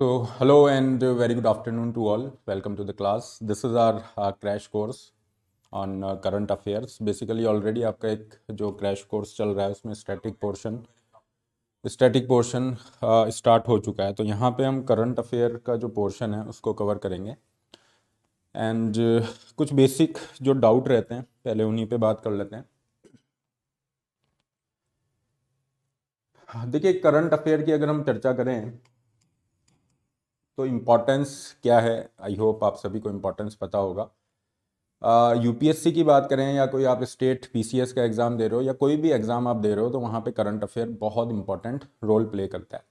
So hello and uh, very good afternoon to all. Welcome to the class. This is our uh, crash course on uh, current affairs. Basically already आपका एक जो crash course चल रहा है उसमें static portion static portion start हो चुका है तो यहाँ पे हम करंट अफेयर का जो पोर्शन है उसको कवर करेंगे एंड कुछ बेसिक जो डाउट रहते हैं पहले उन्हीं पे बात कर लेते हैं देखिए करंट अफेयर की अगर हम चर्चा करें तो इम्पोर्टेंस क्या है आई होप आप सभी को इम्पोर्टेंस पता होगा यू uh, की बात करें या कोई आप स्टेट पी का एग्ज़ाम दे रहे हो या कोई भी एग्ज़ाम आप दे रहे हो तो वहाँ पे करंट अफेयर बहुत इंपॉर्टेंट रोल प्ले करता है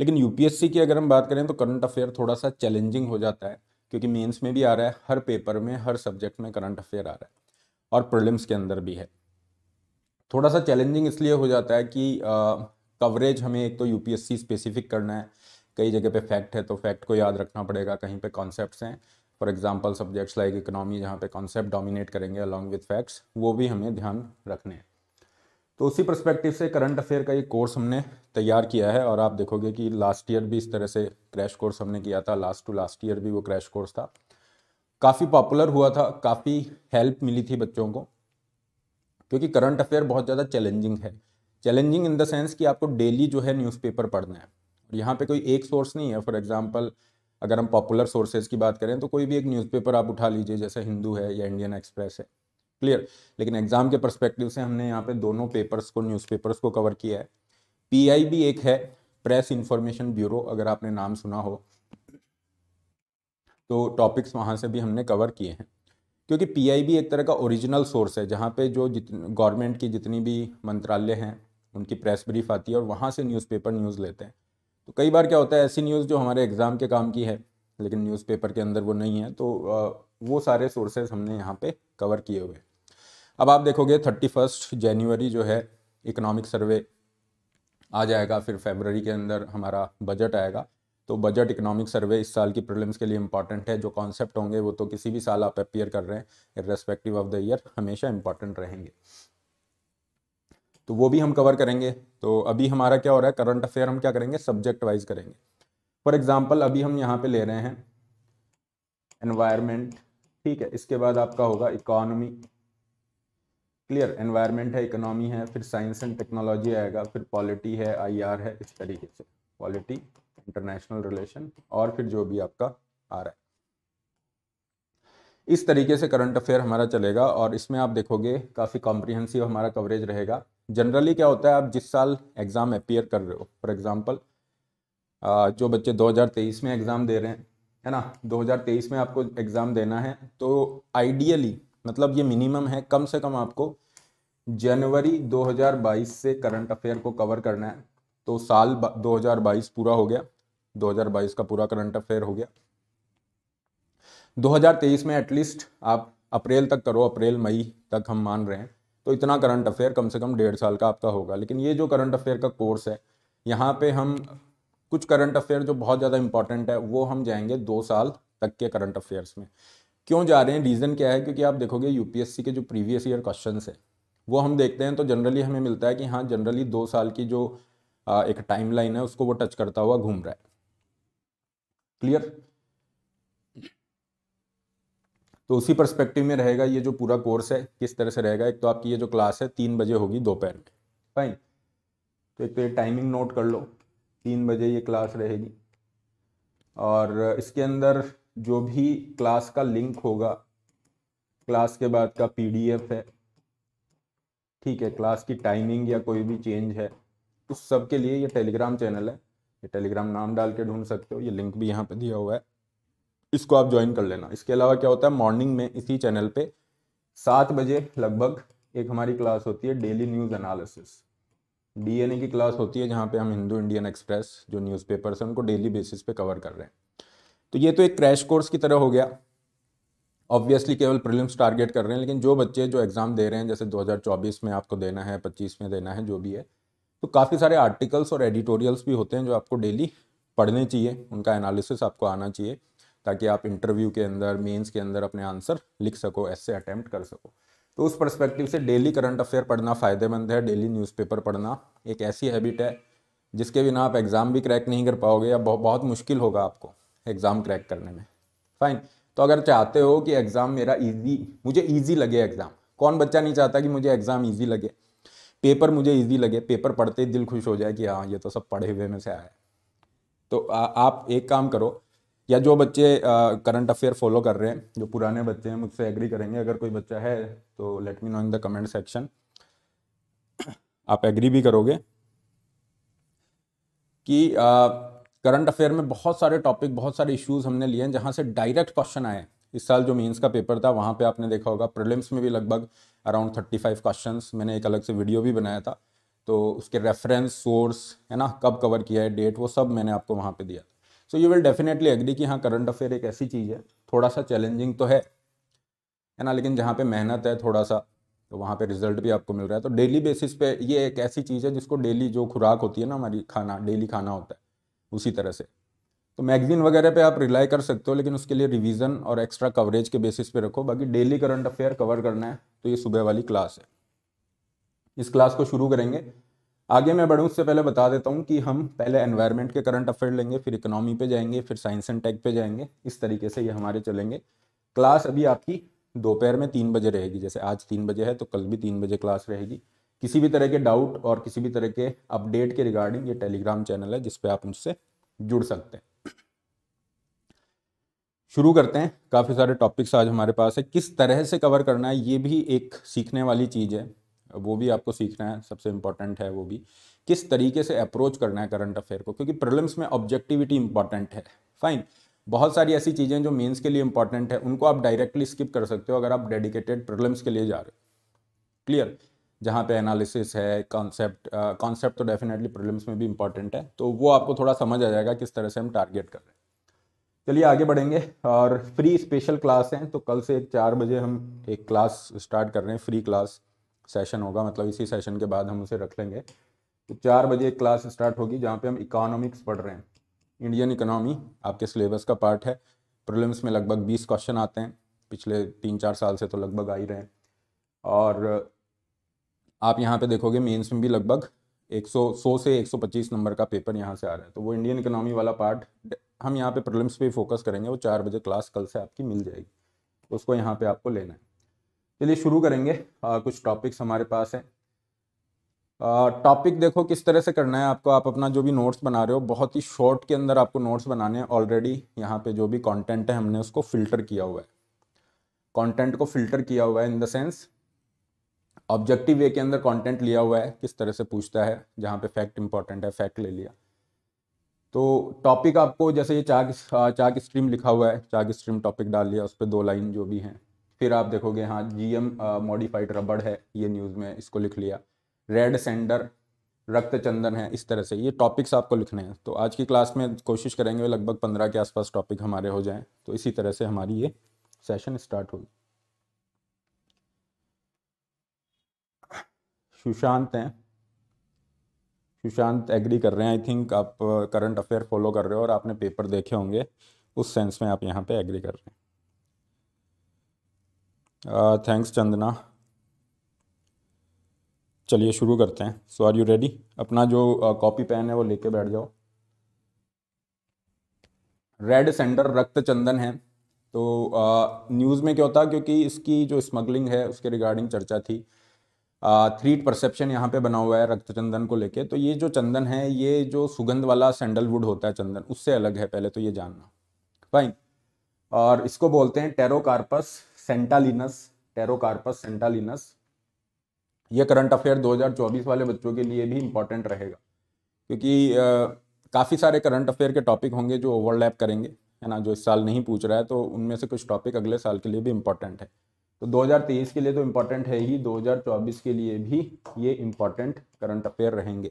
लेकिन यू की अगर हम बात करें तो करंट अफेयर थोड़ा सा चैलेंजिंग हो जाता है क्योंकि मेंस में भी आ रहा है हर पेपर में हर सब्जेक्ट में करंट अफेयर आ रहा है और प्रॉब्लम्स के अंदर भी है थोड़ा सा चैलेंजिंग इसलिए हो जाता है कि कवरेज हमें एक तो यू स्पेसिफिक करना है कई जगह पे फैक्ट है तो फैक्ट को याद रखना पड़ेगा कहीं पे कॉन्सेप्ट्स हैं for example subjects like economy जहाँ पे कॉन्सेप्ट डोमिनेट करेंगे अलॉन्ग विद फैक्ट्स वो भी हमें ध्यान रखने हैं तो उसी परस्पेक्टिव से करंट अफेयर का एक कोर्स हमने तैयार किया है और आप देखोगे कि लास्ट ईयर भी इस तरह से क्रैश कोर्स हमने किया था लास्ट टू लास्ट ईयर भी वो क्रैश कोर्स था काफ़ी पॉपुलर हुआ था काफ़ी हेल्प मिली थी बच्चों को क्योंकि करंट अफेयर बहुत ज़्यादा चैलेंजिंग है चैलेंजिंग इन द सेंस कि आपको डेली जो है न्यूज़पेपर पढ़ना है यहाँ पे कोई एक सोर्स नहीं है फॉर एग्जाम्पल अगर हम पॉपुलर सोर्सेज की बात करें तो कोई भी एक न्यूज़पेपर आप उठा लीजिए जैसे हिंदू है या इंडियन एक्सप्रेस है क्लियर लेकिन एग्जाम के परस्पेक्टिव से हमने यहाँ पे दोनों पेपर्स को न्यूज़पेपर्स को कवर किया है पीआईबी एक है प्रेस इंफॉर्मेशन ब्यूरो अगर आपने नाम सुना हो तो टॉपिक्स वहाँ से भी हमने कवर किए हैं क्योंकि पीआईबी एक तरह का ओरिजिनल सोर्स है जहाँ पे जो जित गवर्नमेंट की जितनी भी मंत्रालय हैं उनकी प्रेस ब्रीफ आती है और वहाँ से न्यूज़पेपर न्यूज़ लेते हैं तो कई बार क्या होता है ऐसी न्यूज़ जो हमारे एग्ज़ाम के काम की है लेकिन न्यूज़पेपर के अंदर वो नहीं है तो वो सारे सोर्सेज हमने यहाँ पे कवर किए हुए अब आप देखोगे थर्टी फर्स्ट जनवरी जो है इकोनॉमिक सर्वे आ जाएगा फिर फेबररी के अंदर हमारा बजट आएगा तो बजट इकोनॉमिक सर्वे इस साल की प्रॉब्लम्स के लिए इंपॉर्टेंट है जो कॉन्सेप्ट होंगे वो तो किसी भी साल आप अपीयर कर रहे हैं रेस्पेक्टिव ऑफ द ईयर हमेशा इंपॉर्टेंट रहेंगे तो वो भी हम कवर करेंगे तो अभी हमारा क्या हो रहा है करंट अफेयर हम क्या करेंगे सब्जेक्ट वाइज करेंगे फॉर एग्जाम्पल अभी हम यहाँ पे ले रहे हैं एनवायरमेंट ठीक है इसके बाद आपका होगा इकोनॉमी क्लियर एनवायरमेंट है इकोनॉमी है फिर साइंस एंड टेक्नोलॉजी आएगा फिर पॉलिटी है आईआर है इस तरीके से पॉलिटी इंटरनेशनल रिलेशन और फिर जो भी आपका आ रहा है इस तरीके से करंट अफेयर हमारा चलेगा और इसमें आप देखोगे काफ़ी कॉम्प्रिहेंसिव हमारा कवरेज रहेगा जनरली क्या होता है आप जिस साल एग्ज़ाम अपीयर कर रहे हो फॉर एग्ज़ाम्पल जो बच्चे 2023 में एग्ज़ाम दे रहे हैं है ना 2023 में आपको एग्ज़ाम देना है तो आइडियली मतलब ये मिनिमम है कम से कम आपको जनवरी 2022 से करंट अफेयर को कवर करना है तो साल 2022 पूरा हो गया 2022 का पूरा करंट अफेयर हो गया 2023 में एटलीस्ट आप अप्रैल तक करो अप्रैल मई तक हम मान रहे हैं तो इतना करंट अफेयर कम से कम डेढ़ साल का आपका होगा लेकिन ये जो करंट अफेयर का कोर्स है यहाँ पे हम कुछ करंट अफेयर जो बहुत ज़्यादा इंपॉर्टेंट है वो हम जाएंगे दो साल तक के करंट अफेयर्स में क्यों जा रहे हैं रीज़न क्या है क्योंकि आप देखोगे यूपीएससी के जो प्रीवियस ईयर क्वेश्चन है वो हम देखते हैं तो जनरली हमें मिलता है कि हाँ जनरली दो साल की जो एक टाइमलाइन है उसको वो टच करता हुआ घूम रहा है क्लियर तो उसी परस्पेक्टिव में रहेगा ये जो पूरा कोर्स है किस तरह से रहेगा एक तो आपकी ये जो क्लास है तीन बजे होगी दोपहर में फाइन तो एक तो ये टाइमिंग नोट कर लो तीन बजे ये क्लास रहेगी और इसके अंदर जो भी क्लास का लिंक होगा क्लास के बाद का पीडीएफ है ठीक है क्लास की टाइमिंग या कोई भी चेंज है उस सब के लिए ये टेलीग्राम चैनल है ये टेलीग्राम नाम डाल के ढूंढ सकते हो ये लिंक भी यहाँ पे दिया हुआ है इसको आप ज्वाइन कर लेना इसके अलावा क्या होता है मॉर्निंग में इसी चैनल पे सात बजे लगभग एक हमारी क्लास होती है डेली न्यूज़ एनालिसिस डीएनए की क्लास होती है जहाँ पे हम हिंदू इंडियन एक्सप्रेस जो न्यूज़पेपर्स हैं उनको डेली बेसिस पे कवर कर रहे हैं तो ये तो एक क्रैश कोर्स की तरह हो गया ऑब्वियसली केवल प्रिलिम्स टारगेट कर रहे हैं लेकिन जो बच्चे जो एग्ज़ाम दे रहे हैं जैसे 2024 में आपको देना है 25 में देना है जो भी है तो काफ़ी सारे आर्टिकल्स और एडिटोरियल्स भी होते हैं जो आपको डेली पढ़ने चाहिए उनका एनालिसिस आपको आना चाहिए ताकि आप इंटरव्यू के अंदर मेंस के अंदर अपने आंसर लिख सको ऐसे अटैम्प्ट कर सको तो उस परस्पेक्टिव से डेली करंट अफेयर पढ़ना फ़ायदेमंद है डेली न्यूज़पेपर पढ़ना एक ऐसी हैबिट है जिसके बिना आप एग्ज़ाम भी क्रैक नहीं कर पाओगे या बहुत बहुत मुश्किल होगा आपको एग्ज़ाम क्रैक करने में फाइन तो अगर चाहते हो कि एग्ज़ाम मेरा ईजी मुझे ईजी लगे एग्ज़ाम कौन बच्चा नहीं चाहता कि मुझे एग्ज़ाम ईजी लगे पेपर मुझे ईजी लगे पेपर पढ़ते ही दिल खुश हो जाए कि हाँ ये तो सब पढ़े हुए में से आया तो आ, आप एक काम करो या जो बच्चे करंट अफेयर फॉलो कर रहे हैं जो पुराने बच्चे हैं मुझसे एग्री करेंगे अगर कोई बच्चा है तो let me know in the comment section आप एग्री भी करोगे कि करंट अफेयर में बहुत सारे टॉपिक बहुत सारे इश्यूज हमने लिए हैं जहाँ से डायरेक्ट क्वेश्चन आए इस साल जो मीन्स का पेपर था वहाँ पे आपने देखा होगा प्रिलिम्स में भी लगभग अराउंड थर्टी फाइव क्वेश्चन मैंने एक अलग से वीडियो भी बनाया था तो उसके रेफरेंस सोर्स है ना कब कवर किया है डेट वो सब मैंने आपको वहाँ पे दिया so you will definitely agree कि हाँ करंट अफेयर एक ऐसी चीज़ है थोड़ा सा चैलेंजिंग तो है है ना लेकिन जहाँ पे मेहनत है थोड़ा सा तो वहाँ पे रिजल्ट भी आपको मिल रहा है तो डेली बेसिस पे ये एक ऐसी चीज़ है जिसको डेली जो खुराक होती है ना हमारी खाना डेली खाना होता है उसी तरह से तो मैगजीन वगैरह पे आप रिलाई कर सकते हो लेकिन उसके लिए रिवीजन और एक्स्ट्रा कवरेज के बेसिस पे रखो बाकी डेली करंट अफेयर कवर करना है तो ये सुबह वाली क्लास है इस क्लास को शुरू करेंगे आगे मैं बढ़ूँ उससे पहले बता देता हूँ कि हम पहले एनवायरनमेंट के करंट अफेयर लेंगे फिर इकोनॉमी पे जाएंगे फिर साइंस एंड टेक पे जाएंगे इस तरीके से ये हमारे चलेंगे क्लास अभी आपकी दोपहर में तीन बजे रहेगी जैसे आज तीन बजे है तो कल भी तीन बजे क्लास रहेगी किसी भी तरह के डाउट और किसी भी तरह के अपडेट के रिगार्डिंग ये टेलीग्राम चैनल है जिसपे आप मुझसे जुड़ सकते हैं शुरू करते हैं काफ़ी सारे टॉपिक्स आज हमारे पास है किस तरह से कवर करना है ये भी एक सीखने वाली चीज़ है वो भी आपको सीखना है सबसे इम्पॉर्टेंट है वो भी किस तरीके से अप्रोच करना है करंट अफेयर को क्योंकि प्रॉब्लम्स में ऑब्जेक्टिविटी इंपॉर्टेंट है फाइन बहुत सारी ऐसी चीज़ें जो मेंस के लिए इंपॉर्टेंट है उनको आप डायरेक्टली स्किप कर सकते हो अगर आप डेडिकेटेड प्रॉब्लम्स के लिए जा रहे हो क्लियर जहाँ पे एनालिसिस है कॉन्सेप्ट कॉन्सेप्ट तो डेफिनेटली प्रॉब्लम्स में भी इंपॉर्टेंट है तो वो आपको थोड़ा समझ आ जाएगा किस तरह से हम टारगेट कर रहे हैं चलिए आगे बढ़ेंगे और फ्री स्पेशल क्लास हैं तो कल से एक चार बजे हम एक क्लास स्टार्ट कर रहे हैं फ्री क्लास सेशन होगा मतलब इसी सेशन के बाद हम उसे रख लेंगे तो चार बजे एक क्लास स्टार्ट होगी जहाँ पे हम इकोनॉमिक्स पढ़ रहे हैं इंडियन इकोनॉमी आपके सिलेबस का पार्ट है प्रॉब्लम्स में लगभग बीस क्वेश्चन आते हैं पिछले तीन चार साल से तो लगभग आ ही रहे हैं और आप यहाँ पे देखोगे मेंस में भी लगभग 100 100 से 125 नंबर का पेपर यहाँ से आ रहा है तो वो इंडियन इकोनॉमी वाला पार्ट हम यहाँ पे प्रॉब्लम्स पे फोकस करेंगे वो चार बजे क्लास कल से आपकी मिल जाएगी उसको यहाँ पे आपको लेना है चलिए शुरू करेंगे आ, कुछ टॉपिक्स हमारे पास है टॉपिक देखो किस तरह से करना है आपको आप अपना जो भी नोट्स बना रहे हो बहुत ही शॉर्ट के अंदर आपको नोट्स बनाने हैं ऑलरेडी यहाँ पे जो भी कंटेंट है हमने उसको फिल्टर किया हुआ है कंटेंट को फिल्टर किया हुआ है in the sense objective way के अंदर कंटेंट लिया हुआ है किस तरह से पूछता है जहाँ पे फैक्ट इंपॉर्टेंट है फैक्ट ले लिया तो टॉपिक आपको जैसे ये चाक चाक स्ट्रीम लिखा हुआ है चाक स्ट्रीम टॉपिक डाल लिया उस पर दो लाइन जो भी हैं फिर आप देखोगे हाँ जीएम मॉडिफाइड रबड़ है ये न्यूज़ में इसको लिख लिया रेड सेंडर रक्त चंदन है इस तरह से ये टॉपिक्स आपको लिखने हैं तो आज की क्लास में कोशिश करेंगे लगभग पंद्रह के आसपास टॉपिक हमारे हो जाएं तो इसी तरह से हमारी ये सेशन स्टार्ट होगी सुशांत हैं सुशांत एग्री कर रहे हैं आई थिंक आप करंट अफेयर फॉलो कर रहे हो और आपने पेपर देखे होंगे उस सेंस में आप यहाँ पे एग्री कर रहे हैं थैंक्स uh, चंदना चलिए शुरू करते हैं सो आर यू रेडी अपना जो कॉपी uh, पेन है वो लेके बैठ जाओ रेड सेंडर रक्त चंदन है तो न्यूज़ uh, में क्या होता क्योंकि इसकी जो स्मगलिंग है उसके रिगार्डिंग चर्चा थी थ्रीट uh, परसेप्शन यहाँ पे बना हुआ है रक्त चंदन को लेके तो ये जो चंदन है ये जो सुगंध वाला सैंडलवुड होता है चंदन उससे अलग है पहले तो ये जानना फाइन और इसको बोलते हैं टेरोकार्पस सेंटालिनस टेरोकार्पस सेंटालिनस ये करंट अफेयर 2024 वाले बच्चों के लिए भी इम्पोर्टेंट रहेगा क्योंकि काफ़ी सारे करंट अफेयर के टॉपिक होंगे जो ओवरलैप करेंगे है ना जो इस साल नहीं पूछ रहा है तो उनमें से कुछ टॉपिक अगले साल के लिए भी इम्पोर्टेंट है तो 2023 के लिए तो इम्पोर्टेंट है ही 2024 के लिए भी ये इम्पोर्टेंट करंट अफेयर रहेंगे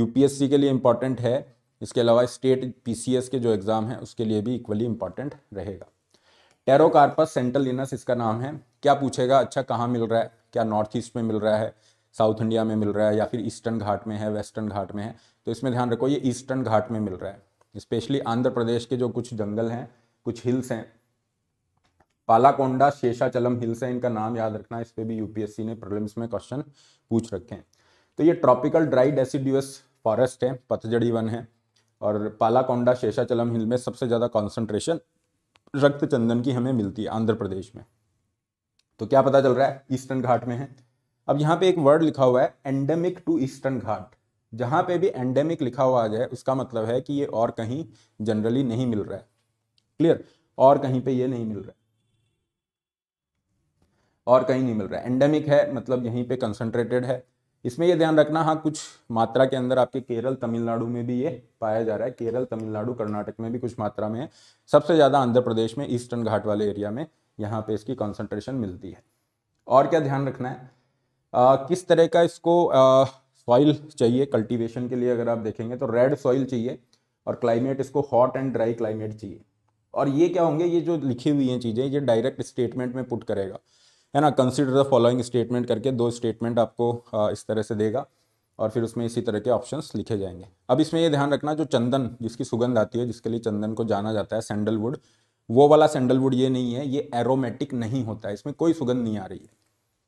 यूपीएससी के लिए इम्पोर्टेंट है इसके अलावा स्टेट पीसीएस के जो एग्ज़ाम हैं उसके लिए भी इक्वली इम्पॉर्टेंट रहेगा टेरोकार्पस सेंट्रल लिनस इसका नाम है क्या पूछेगा अच्छा कहाँ मिल रहा है क्या नॉर्थ ईस्ट में मिल रहा है साउथ इंडिया में मिल रहा है या फिर ईस्टर्न घाट में है वेस्टर्न घाट में है तो इसमें ध्यान रखो ये ईस्टर्न घाट में मिल रहा है स्पेशली आंध्र प्रदेश के जो कुछ जंगल हैं कुछ हिल्स हैं पालाकोंडा शेषाचलम हिल्स है इनका नाम याद रखना इस पर भी यूपीएससी ने प्रॉब्लम्स में क्वेश्चन पूछ रखे हैं तो ये ट्रॉपिकल ड्राई डेसिड्यूस फॉरेस्ट है पतझड़ी वन है और पालाकोंडा शेषाचलम हिल में सबसे ज़्यादा कॉन्सेंट्रेशन रक्त चंदन की हमें मिलती है आंध्र प्रदेश में तो क्या पता चल रहा है ईस्टर्न घाट में है अब यहाँ पे एक वर्ड लिखा हुआ है एंडेमिक टू ईस्टर्न घाट जहां पे भी एंडेमिक लिखा हुआ आ जाए उसका मतलब है कि ये और कहीं जनरली नहीं मिल रहा है क्लियर और कहीं पे ये नहीं मिल रहा है और कहीं नहीं मिल रहा है एंडेमिक है मतलब यहीं पे कंसंट्रेटेड है इसमें ये ध्यान रखना हाँ कुछ मात्रा के अंदर आपके केरल तमिलनाडु में भी ये पाया जा रहा है केरल तमिलनाडु कर्नाटक में भी कुछ मात्रा में है सबसे ज़्यादा आंध्र प्रदेश में ईस्टर्न घाट वाले एरिया में यहाँ पे इसकी कॉन्सेंट्रेशन मिलती है और क्या ध्यान रखना है आ, किस तरह का इसको सॉइल चाहिए कल्टिवेशन के लिए अगर आप देखेंगे तो रेड सॉइल चाहिए और क्लाइमेट इसको हॉट एंड ड्राई क्लाइमेट चाहिए और ये क्या होंगे ये जो लिखी हुई हैं चीज़ें ये डायरेक्ट स्टेटमेंट में पुट करेगा है ना कंसिडर द फॉलोइंग स्टेटमेंट करके दो स्टेटमेंट आपको इस तरह से देगा और फिर उसमें इसी तरह के ऑप्शंस लिखे जाएंगे अब इसमें ये ध्यान रखना जो चंदन जिसकी सुगंध आती है जिसके लिए चंदन को जाना जाता है सैंडलवुड वो वाला सैंडलवुड ये नहीं है ये एरोमेटिक नहीं होता है इसमें कोई सुगंध नहीं आ रही है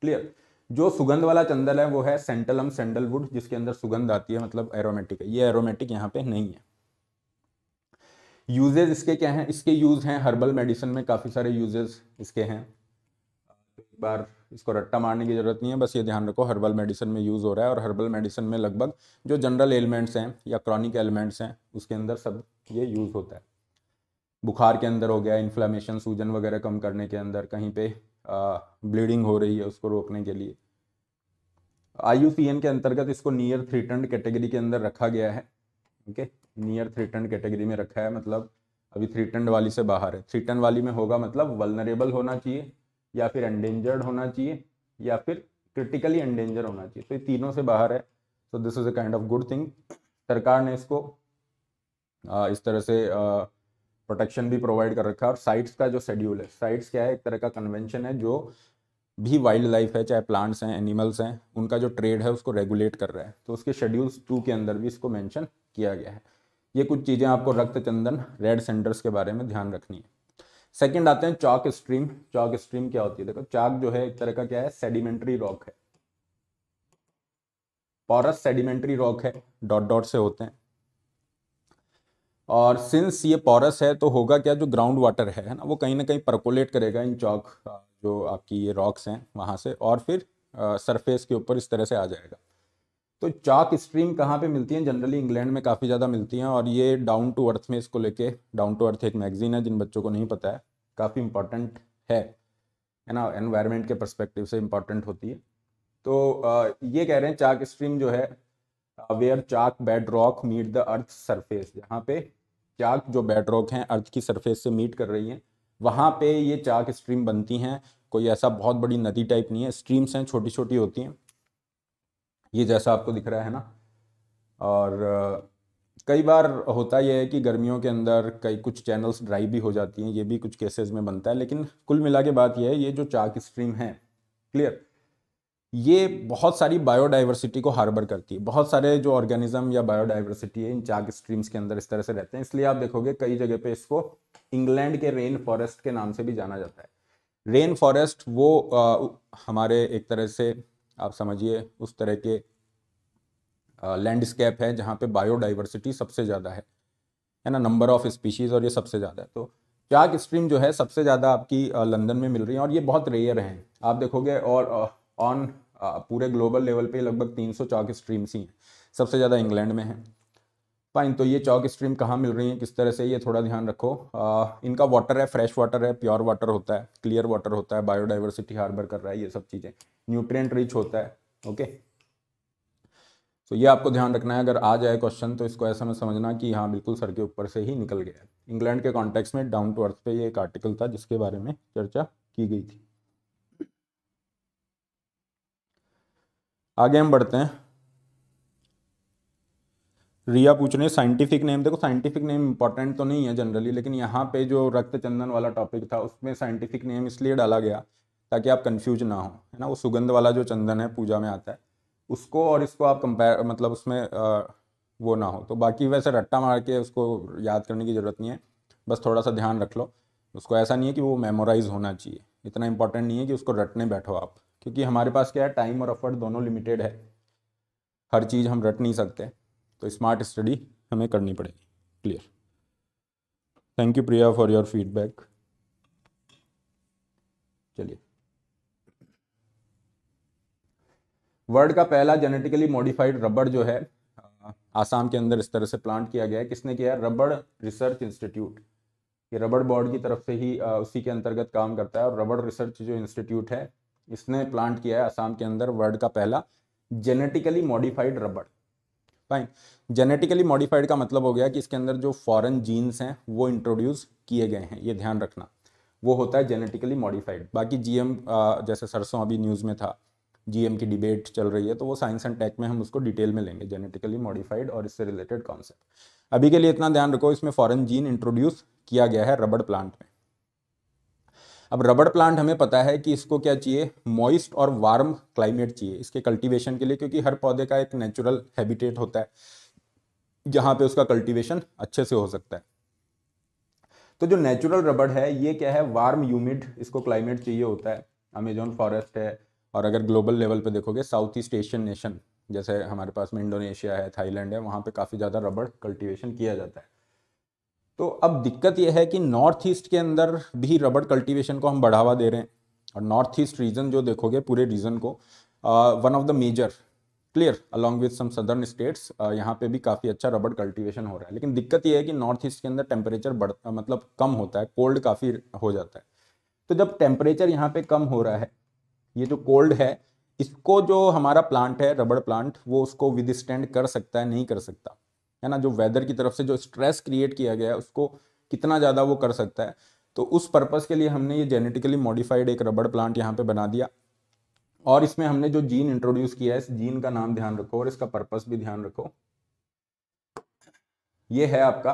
क्लियर जो सुगंध वाला चंदन है वो है सेंटलम सैंडलवुड जिसके अंदर सुगंध आती है मतलब एरोमेटिक है ये एरोमेटिक यहाँ पे नहीं है यूजेज इसके क्या हैं इसके यूज़ हैं हर्बल मेडिसिन में काफ़ी सारे यूजेज इसके हैं बार इसको रट्टा मारने की ज़रूरत नहीं है बस ये ध्यान रखो हर्बल मेडिसिन में यूज़ हो रहा है और हर्बल मेडिसिन में लगभग जो जनरल एलिमेंट्स हैं या क्रॉनिक एलिमेंट्स हैं उसके अंदर सब ये यूज़ होता है बुखार के अंदर हो गया इन्फ्लामेशन सूजन वगैरह कम करने के अंदर कहीं पे आ, ब्लीडिंग हो रही है उसको रोकने के लिए आई के अंतर्गत इसको नियर थ्रीटेंड कैटेगरी के अंदर रखा गया है ओके नियर थ्रीटेंड कैटेगरी में रखा है मतलब अभी थ्रीटेंड वाली से बाहर है थ्रीटेंड वाली में होगा मतलब वलनरेबल होना चाहिए या फिर एंडेंजर्ड होना चाहिए या फिर क्रिटिकली एंडेंजर होना चाहिए तो ये तीनों से बाहर है so this is a kind of good thing सरकार ने इसको आ, इस तरह से प्रोटेक्शन भी प्रोवाइड कर रखा है और साइट्स का जो शेड्यूल है साइट्स क्या है एक तरह का कन्वेंशन है जो भी वाइल्ड लाइफ है चाहे प्लांट्स हैं एनिमल्स हैं उनका जो ट्रेड है उसको रेगुलेट कर रहा है तो उसके शेड्यूल्स टू के अंदर भी इसको मेंशन किया गया है ये कुछ चीज़ें आपको रक्त चंदन रेड सेंटर्स के बारे में ध्यान रखनी है सेकंड आते हैं चौक स्ट्रीम चौक स्ट्रीम क्या होती है देखो चाक जो है एक तरह का क्या है सेडिमेंट्री रॉक है पॉरस सेडिमेंट्री रॉक है डॉट डॉट से होते हैं और सिंस ये पॉरस है तो होगा क्या जो ग्राउंड वाटर है ना वो कहीं ना कहीं परकोलेट करेगा इन चौक जो आपकी ये रॉक्स हैं वहां से और फिर सरफेस के ऊपर इस तरह से आ जाएगा तो चाक स्ट्रीम कहाँ पे मिलती हैं जनरली इंग्लैंड में काफ़ी ज़्यादा मिलती हैं और ये डाउन टू अर्थ में इसको लेके डाउन टू अर्थ एक मैगजीन है जिन बच्चों को नहीं पता है काफ़ी इंपॉर्टेंट है है ना एनवायरनमेंट के परस्पेक्टिव से इम्पॉर्टेंट होती है तो ये कह रहे हैं चाक स्ट्रीम जो है where chalk bed rock meet the earth surface जहाँ पे चाक जो बेड रॉक हैं अर्थ की सरफेस से मीट कर रही हैं वहाँ पे ये चाक स्ट्रीम बनती हैं कोई ऐसा बहुत बड़ी नदी टाइप नहीं है स्ट्रीम्स हैं छोटी छोटी होती हैं ये जैसा आपको दिख रहा है ना और कई बार होता यह है कि गर्मियों के अंदर कई कुछ चैनल्स ड्राई भी हो जाती हैं ये भी कुछ केसेस में बनता है लेकिन कुल मिला के बात यह है ये जो चाक स्ट्रीम है क्लियर ये बहुत सारी बायोडाइवर्सिटी को हार्बर करती है बहुत सारे जो ऑर्गेनिज्म या बायोडाइवर्सिटी है इन चाक स्ट्रीम्स के अंदर इस तरह से रहते हैं इसलिए आप देखोगे कई जगह पे इसको इंग्लैंड के रेन फॉरेस्ट के नाम से भी जाना जाता है रेन फॉरेस्ट वो आ, हमारे एक तरह से आप समझिए उस तरह के लैंडस्केप है जहाँ पे बायोडाइवर्सिटी सबसे ज़्यादा है है ना नंबर ऑफ स्पीशीज़ और ये सबसे ज़्यादा है तो चाक स्ट्रीम जो है सबसे ज़्यादा आपकी लंदन में मिल रही है और ये बहुत रेयर हैं आप देखोगे और ऑन पूरे ग्लोबल लेवल पे लगभग सौ चाक स्ट्रीम्स ही हैं सबसे ज़्यादा इंग्लैंड में हैं फाइन तो ये चौक स्ट्रीम कहाँ मिल रही है किस तरह से ये थोड़ा ध्यान रखो आ, इनका वाटर है फ्रेश वाटर है प्योर वाटर होता है क्लियर वाटर होता है बायोडाइवर्सिटी हार्बर कर रहा है ये सब चीज़ें न्यूट्रिएंट रिच होता है ओके तो ये आपको ध्यान रखना है अगर आ जाए क्वेश्चन तो इसको ऐसा में समझना कि हाँ बिल्कुल सर के ऊपर से ही निकल गया इंग्लैंड के कॉन्टेक्स में डाउन टू अर्थ पे ये एक आर्टिकल था जिसके बारे में चर्चा की गई थी आगे हम बढ़ते हैं रिया पूछ रहे हैं साइंटिफिक नेम देखो साइंटिफिक नेम इंपॉर्टेंट तो नहीं है जनरली लेकिन यहाँ पे जो रक्त चंदन वाला टॉपिक था उसमें साइंटिफिक नेम इसलिए डाला गया ताकि आप कंफ्यूज ना हो है ना वो सुगंध वाला जो चंदन है पूजा में आता है उसको और इसको आप कंपेयर मतलब उसमें आ, वो ना हो तो बाकी वैसे रट्टा मार के उसको याद करने की ज़रूरत नहीं है बस थोड़ा सा ध्यान रख लो उसको ऐसा नहीं है कि वो मेमोराइज होना चाहिए इतना इंपॉर्टेंट नहीं है कि उसको रटने बैठो आप क्योंकि हमारे पास क्या है टाइम और अफर्ट दोनों लिमिटेड है हर चीज़ हम रट नहीं सकते तो स्मार्ट स्टडी हमें करनी पड़ेगी clear thank you Priya for your feedback चलिए वर्ल्ड का पहला जेनेटिकली मॉडिफाइड रबड़ जो है आसाम के अंदर इस तरह से प्लांट किया गया है किसने किया रबड़ रिसर्च इंस्टीट्यूट ये रबड़ बोर्ड की तरफ से ही उसी के अंतर्गत काम करता है और रबड़ रिसर्च जो इंस्टीट्यूट है इसने प्लांट किया है आसाम के अंदर वर्ल्ड का पहला जेनेटिकली मॉडिफाइड रबड़ फाइन जेनेटिकली मॉडिफाइड का मतलब हो गया कि इसके अंदर जो फॉरेन जीन्स हैं वो इंट्रोड्यूस किए गए हैं ये ध्यान रखना वो होता है जेनेटिकली मॉडिफाइड बाकी जीएम जैसे सरसों अभी न्यूज़ में था जीएम की डिबेट चल रही है तो वो साइंस एंड टेक में हम उसको डिटेल में लेंगे जेनेटिकली मॉडिफाइड और इससे रिलेटेड कॉन्सेप्ट अभी के लिए इतना ध्यान रखो इसमें फॉरन जीन इंट्रोड्यूस किया गया है रबड़ प्लांट में अब रबड़ प्लांट हमें पता है कि इसको क्या चाहिए मॉइस्ट और वार्म क्लाइमेट चाहिए इसके कल्टीवेशन के लिए क्योंकि हर पौधे का एक नेचुरल हैबिटेट होता है जहाँ पे उसका कल्टीवेशन अच्छे से हो सकता है तो जो नेचुरल रबड़ है ये क्या है वार्म ह्यूमिड इसको क्लाइमेट चाहिए होता है अमेजोन फॉरेस्ट है और अगर ग्लोबल लेवल पे देखोगे साउथ ईस्ट एशियन नेशन जैसे हमारे पास में इंडोनेशिया है थाईलैंड है वहाँ पे काफ़ी ज़्यादा रबड़ कल्टीवेशन किया जाता है तो अब दिक्कत यह है कि नॉर्थ ईस्ट के अंदर भी रबड़ कल्टीवेशन को हम बढ़ावा दे रहे हैं और नॉर्थ ईस्ट रीजन जो देखोगे पूरे रीजन को one of the major clear along with some southern states यहाँ पे भी काफ़ी अच्छा रबड़ कल्टीवेशन हो रहा है लेकिन दिक्कत यह है कि नॉर्थ ईस्ट के अंदर टेम्परेचर बढ़ता मतलब कम होता है कोल्ड काफ़ी हो जाता है तो जब टेम्परेचर यहाँ पे कम हो रहा है ये जो कोल्ड है इसको जो हमारा प्लांट है रबड़ प्लांट वो उसको विद कर सकता है नहीं कर सकता है ना जो वेदर की तरफ से जो स्ट्रेस क्रिएट किया गया है उसको कितना ज़्यादा वो कर सकता है तो उस पर्पज़ के लिए हमने ये जेनेटिकली मॉडिफाइड एक रबड़ प्लांट यहाँ पे बना दिया और इसमें हमने जो जीन इंट्रोड्यूस किया है इस जीन का नाम ध्यान रखो और इसका पर्पस भी ध्यान रखो ये है आपका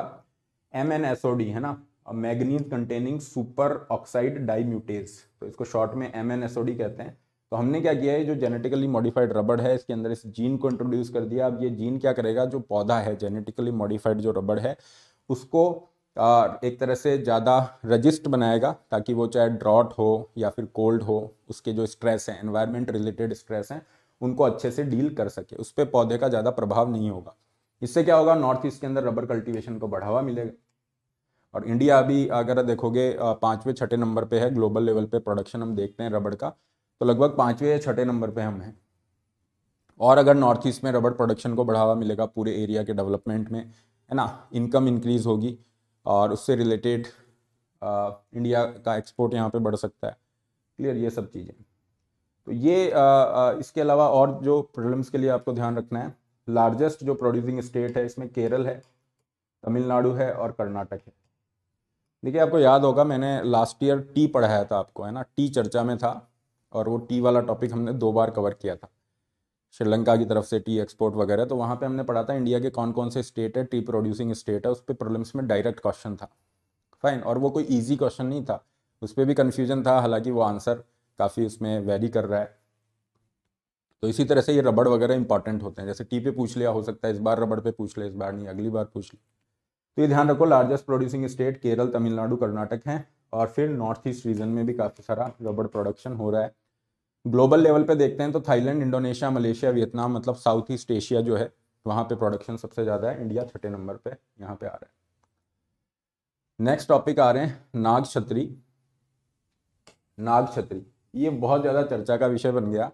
M N S O D है ना manganese containing super oxide mutase तो इसको शॉर्ट में M N S O D कहते हैं तो हमने क्या किया है जो जेनेटिकली मॉडिफाइड रबड़ है इसके अंदर इस जीन को इंट्रोड्यूस कर दिया अब ये जीन क्या करेगा जो पौधा है जेनेटिकली मॉडिफाइड जो रबड़ है उसको एक तरह से ज़्यादा रजिस्ट बनाएगा ताकि वो चाहे ड्रॉट हो या फिर कोल्ड हो उसके जो स्ट्रेस हैं इन्वायरमेंट रिलेटेड स्ट्रेस हैं उनको अच्छे से डील कर सके उस पर पौधे का ज़्यादा प्रभाव नहीं होगा इससे क्या होगा नॉर्थ ईस्ट के अंदर रबर कल्टीवेशन को बढ़ावा मिलेगा और इंडिया अभी अगर देखोगे पाँचवें छठे नंबर पे है ग्लोबल लेवल पे प्रोडक्शन हम देखते हैं रबड़ का तो लगभग पाँचवें या छठे नंबर पे हम हैं और अगर नॉर्थ ईस्ट में रबड़ प्रोडक्शन को बढ़ावा मिलेगा पूरे एरिया के डेवलपमेंट में है ना इनकम इंक्रीज़ होगी और उससे रिलेटेड इंडिया का एक्सपोर्ट यहाँ पे बढ़ सकता है क्लियर ये सब चीज़ें तो ये आ, आ, इसके अलावा और जो प्रॉब्लम्स के लिए आपको ध्यान रखना है लार्जेस्ट जो प्रोड्यूसिंग स्टेट है इसमें केरल है तमिलनाडु है और कर्नाटक है देखिए आपको याद होगा मैंने लास्ट ईयर टी पढ़ाया था आपको है ना टी चर्चा में था और वो टी वाला टॉपिक हमने दो बार कवर किया था श्रीलंका की तरफ से टी एक्सपोर्ट वगैरह तो वहाँ पे हमने पढ़ा था इंडिया के कौन कौन से स्टेट है टी प्रोड्यूसिंग स्टेट है उस पर प्रॉब्लम्स में डायरेक्ट क्वेश्चन था फाइन और वो कोई ईजी क्वेश्चन नहीं था उस पर भी कन्फ्यूजन था हालांकि वो आंसर काफ़ी उसमें वेरी कर रहा है तो इसी तरह से ये रबड़ वगैरह इंपॉर्टेंट होते हैं जैसे टी पे पूछ लिया हो सकता है इस बार रबड़ पे पूछ ले इस बार नहीं अगली बार पूछ ले तो ये ध्यान रखो largest producing state Kerala Tamil Nadu Karnataka हैं और फिर नॉर्थ ईस्ट रीजन में भी काफ़ी सारा रबड़ प्रोडक्शन हो रहा है ग्लोबल लेवल पे देखते हैं तो थाईलैंड इंडोनेशिया मलेशिया वियतनाम मतलब साउथ ईस्ट एशिया जो है वहाँ पे प्रोडक्शन सबसे ज़्यादा है इंडिया छठे नंबर पे यहाँ पे आ रहा है नेक्स्ट टॉपिक आ रहे हैं नाग छतरी नाग छतरी ये बहुत ज़्यादा चर्चा का विषय बन गया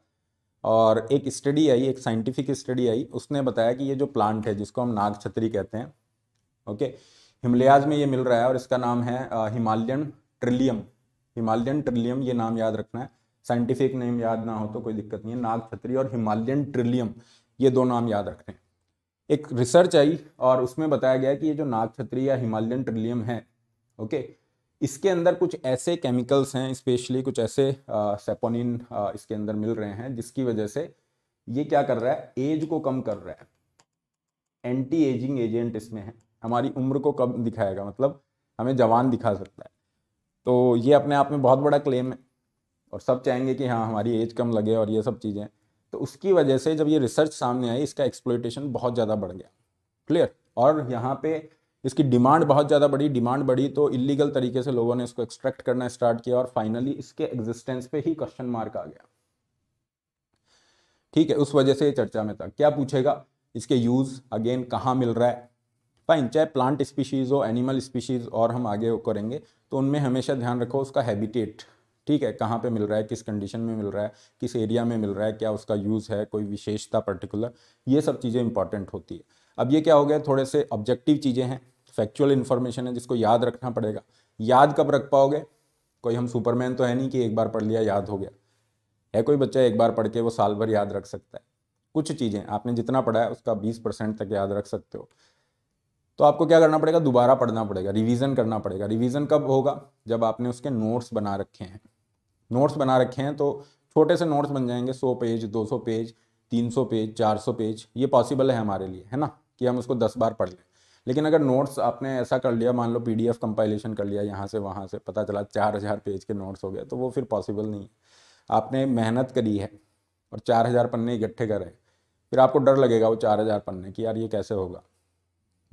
और एक स्टडी आई एक साइंटिफिक स्टडी आई उसने बताया कि ये जो प्लांट है जिसको हम नाग छतरी कहते हैं ओके हिमालयाज में ये मिल रहा है और इसका नाम है हिमालयन ट्रिलियम हिमालयन ट्रिलियम ये नाम याद रखना है साइंटिफिक नेम याद ना हो तो कोई दिक्कत नहीं है नाग छतरी और हिमालयन ट्रिलियम ये दो नाम याद रखने एक रिसर्च आई और उसमें बताया गया कि ये जो नाग छतरी या हिमालयन ट्रिलियम है ओके इसके अंदर कुछ ऐसे केमिकल्स हैं स्पेशली कुछ ऐसे सेपोनिन इसके अंदर मिल रहे हैं जिसकी वजह से ये क्या कर रहा है एज को कम कर रहा है एंटी एजिंग एजेंट इसमें है हमारी उम्र को कम दिखाएगा मतलब हमें जवान दिखा सकता है तो ये अपने आप में बहुत बड़ा क्लेम है और सब चाहेंगे कि हाँ हमारी एज कम लगे और ये सब चीज़ें तो उसकी वजह से जब ये रिसर्च सामने आई इसका एक्सप्लोइटेशन बहुत ज़्यादा बढ़ गया क्लियर और यहाँ पे इसकी डिमांड बहुत ज़्यादा बढ़ी डिमांड बढ़ी तो इलीगल तरीके से लोगों ने इसको एक्सट्रैक्ट करना स्टार्ट किया और फाइनली इसके एग्जिस्टेंस पे ही क्वेश्चन मार्क आ गया ठीक है उस वजह से ये चर्चा में था क्या पूछेगा इसके यूज़ अगेन कहाँ मिल रहा है फाइन चाहे प्लांट स्पीशीज़ हो एनिमल स्पीशीज़ और हम आगे करेंगे तो उनमें हमेशा ध्यान रखो उसका हैबिटेट ठीक है कहाँ पे मिल रहा है किस कंडीशन में मिल रहा है किस एरिया में मिल रहा है क्या उसका यूज़ है कोई विशेषता पर्टिकुलर ये सब चीज़ें इंपॉर्टेंट होती है अब ये क्या हो गया थोड़े से ऑब्जेक्टिव चीज़ें हैं फैक्चुअल इन्फॉर्मेशन है जिसको याद रखना पड़ेगा याद कब रख पाओगे कोई हम सुपरमैन तो है नहीं कि एक बार पढ़ लिया याद हो गया है कोई बच्चा एक बार पढ़ के वो साल भर याद रख सकता है कुछ चीज़ें आपने जितना पढ़ा है उसका बीस परसेंट तक याद रख सकते हो तो आपको क्या करना पड़ेगा दोबारा पढ़ना पड़ेगा रिवीजन करना पड़ेगा रिवीजन कब होगा जब आपने उसके नोट्स बना रखे हैं नोट्स बना रखे हैं तो छोटे से नोट्स बन जाएंगे सौ पेज दो सौ पेज तीन सौ पेज चार सौ पेज ये पॉसिबल है हमारे लिए है ना कि हम उसको दस बार पढ़ लें लेकिन अगर नोट्स आपने ऐसा कर लिया मान लो एफ कंपाइलेशन कर लिया यहाँ से वहाँ से पता चला चार हज़ार पेज के नोट्स हो गए तो वो फिर पॉसिबल नहीं है आपने मेहनत करी है और चार हज़ार पन्ने इकट्ठे करे फिर आपको डर लगेगा वो चार हज़ार पन्ने कि यार ये कैसे होगा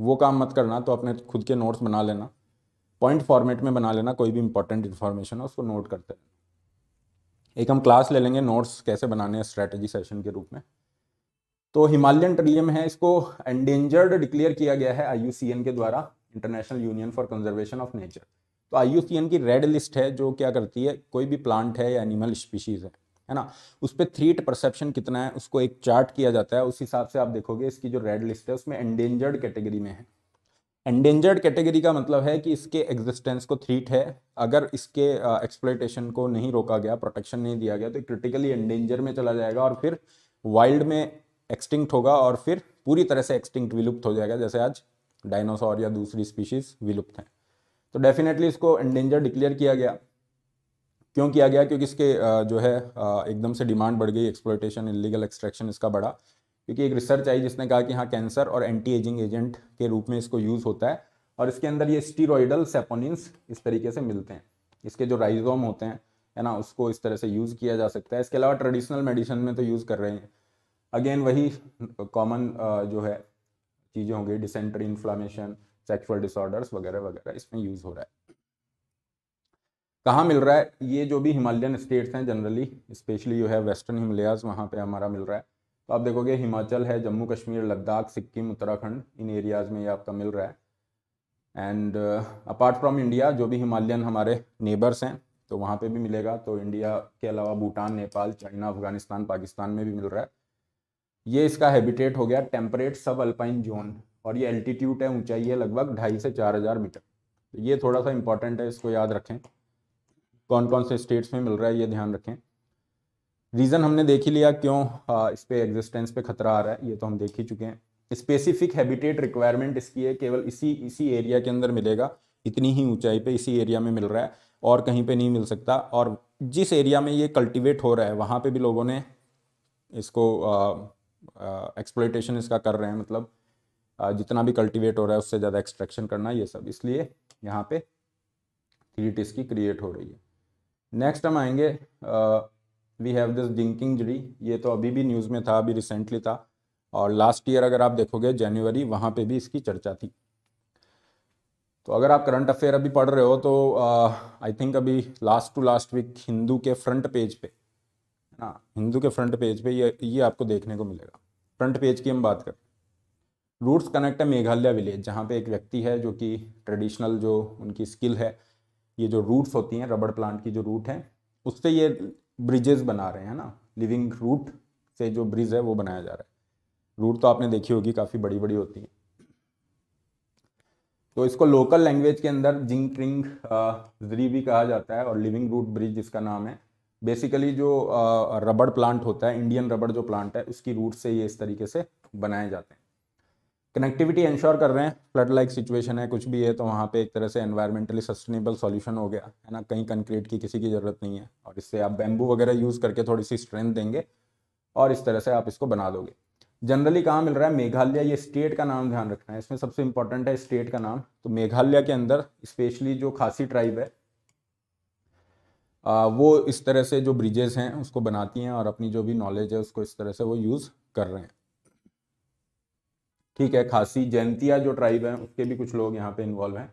वो काम मत करना तो अपने खुद के नोट्स बना लेना पॉइंट फॉर्मेट में बना लेना कोई भी इंपॉर्टेंट इन्फॉर्मेशन है उसको नोट करते हैं एक हम क्लास ले लेंगे नोट्स कैसे बनाने हैं स्ट्रैटेजी सेशन के रूप में तो हिमालयन ट्रिलियम है इसको एंडेंजर्ड डिक्लेयर किया गया है आई के द्वारा International Union for Conservation of Nature तो आई की रेड लिस्ट है जो क्या करती है कोई भी प्लांट है या एनिमल स्पीशीज़ है है ना उस पर थ्रीट परसेप्शन कितना है उसको एक चार्ट किया जाता है उस हिसाब से आप देखोगे इसकी जो रेड लिस्ट है उसमें एंडेंजर्ड कैटेगरी में है एंडेंजर्ड कैटेगरी का मतलब है कि इसके एग्जिस्टेंस को थ्रीट है अगर इसके एक्सप्लेटेशन को नहीं रोका गया प्रोटेक्शन नहीं दिया गया तो क्रिटिकली एंडेंजर में चला जाएगा और फिर वाइल्ड में एक्सटिंक्ट होगा और फिर पूरी तरह से एक्सटिंक्ट विलुप्त हो जाएगा जैसे आज डायनासोर या दूसरी स्पीशीज विलुप्त हैं तो डेफिनेटली इसको एंडेंजर डिक्लेयर किया गया क्यों किया गया क्योंकि इसके जो है एकदम से डिमांड बढ़ गई एक्सप्लोटेशन इलीगल एक्सट्रैक्शन इसका बढ़ा क्योंकि एक रिसर्च आई जिसने कहा कि हाँ कैंसर और एंटी एजिंग एजेंट के रूप में इसको यूज़ होता है और इसके अंदर ये स्टीरोइडल सेपोनिन्स इस तरीके से मिलते हैं इसके जो राइजोम होते हैं है ना उसको इस तरह से यूज़ किया जा सकता है इसके अलावा ट्रेडिशनल मेडिसिन में तो यूज़ कर रहे हैं अगेन वही कॉमन जो है चीज़ें होंगी डिसेंट्री इन्फ्लामेशन सेक्सुअल डिसऑर्डर्स वगैरह वगैरह इसमें यूज़ हो रहा है कहाँ मिल रहा है ये जो भी हिमालयन स्टेट्स हैं जनरली स्पेशली जो है वेस्टर्न हिमालयाज वहाँ पे हमारा मिल रहा है तो आप देखोगे हिमाचल है जम्मू कश्मीर लद्दाख सिक्किम उत्तराखंड इन एरियाज़ में ये आपका मिल रहा है एंड अपार्ट फ्रॉम इंडिया जो भी हिमालयन हमारे नेबर्स हैं तो वहाँ पे भी मिलेगा तो इंडिया के अलावा भूटान नेपाल चाइना अफगानिस्तान पाकिस्तान में भी मिल रहा है ये इसका हैबिटेट हो गया टेम्परेट सब अल्पाइन जोन और ये एल्टीट्यूड है ऊंचाई है लगभग ढाई से चार हज़ार मीटर तो ये थोड़ा सा इंपॉर्टेंट है इसको याद रखें कौन कौन से स्टेट्स में मिल रहा है ये ध्यान रखें रीज़न हमने देख ही लिया क्यों आ, इस पर एग्जिस्टेंस पे खतरा आ रहा है ये तो हम देख ही चुके हैं स्पेसिफिक हैबिटेट रिक्वायरमेंट इसकी है केवल इसी इसी एरिया के अंदर मिलेगा इतनी ही ऊंचाई पे इसी एरिया में मिल रहा है और कहीं पे नहीं मिल सकता और जिस एरिया में ये कल्टीवेट हो रहा है वहाँ पे भी लोगों ने इसको एक्सप्लोइटेशन इसका कर रहे हैं मतलब आ, जितना भी कल्टिवेट हो रहा है उससे ज़्यादा एक्सट्रैक्शन करना ये सब इसलिए यहाँ पे थ्रीट इसकी क्रिएट हो रही है नेक्स्ट हम आएंगे वी हैव दिस जिंकिंग जड़ी ये तो अभी भी न्यूज़ में था अभी रिसेंटली था और लास्ट ईयर अगर आप देखोगे जनवरी वहाँ पे भी इसकी चर्चा थी तो अगर आप करंट अफेयर अभी पढ़ रहे हो तो आई थिंक अभी last to last week Hindu के फ्रंट पेज पे ना हिंदू के फ्रंट पेज पे ये ये आपको देखने को मिलेगा फ्रंट पेज की हम बात करें रूट्स कनेक्ट है मेघालय विलेज जहाँ पे एक व्यक्ति है जो कि ट्रेडिशनल जो उनकी स्किल है ये जो रूट्स होती हैं रबड़ प्लांट की जो रूट हैं उससे ये ब्रिजेस बना रहे हैं ना लिविंग रूट से जो ब्रिज है वो बनाया जा रहा है रूट तो आपने देखी होगी काफ़ी बड़ी बड़ी होती हैं तो इसको लोकल लैंग्वेज के अंदर जिंग ट्रिंग जरी भी कहा जाता है और लिविंग रूट ब्रिज जिसका नाम है बेसिकली जो रबड़ प्लांट होता है इंडियन रबड़ जो प्लांट है उसकी रूट से ये इस तरीके से बनाए जाते हैं कनेक्टिविटी इंश्योर कर रहे हैं फ्लड लाइक सिचुएशन है कुछ भी है तो वहाँ पे एक तरह से एनवायरमेंटली सस्टेनेबल सॉल्यूशन हो गया है ना कहीं कंक्रीट की किसी की ज़रूरत नहीं है और इससे आप बैम्बू वगैरह यूज़ करके थोड़ी सी स्ट्रेंथ देंगे और इस तरह से आप इसको बना दोगे जनरली कहाँ मिल रहा है मेघालय ये स्टेट का नाम ध्यान रखना है इसमें सबसे इंपॉर्टेंट है स्टेट का नाम तो मेघालय के अंदर स्पेशली जो खासी ट्राइब है आ, वो इस तरह से जो ब्रिजेस हैं उसको बनाती हैं और अपनी जो भी नॉलेज है उसको इस तरह से वो यूज़ कर रहे हैं ठीक है खासी जैनतिया जो ट्राइब है उसके भी कुछ लोग यहाँ पे इन्वॉल्व हैं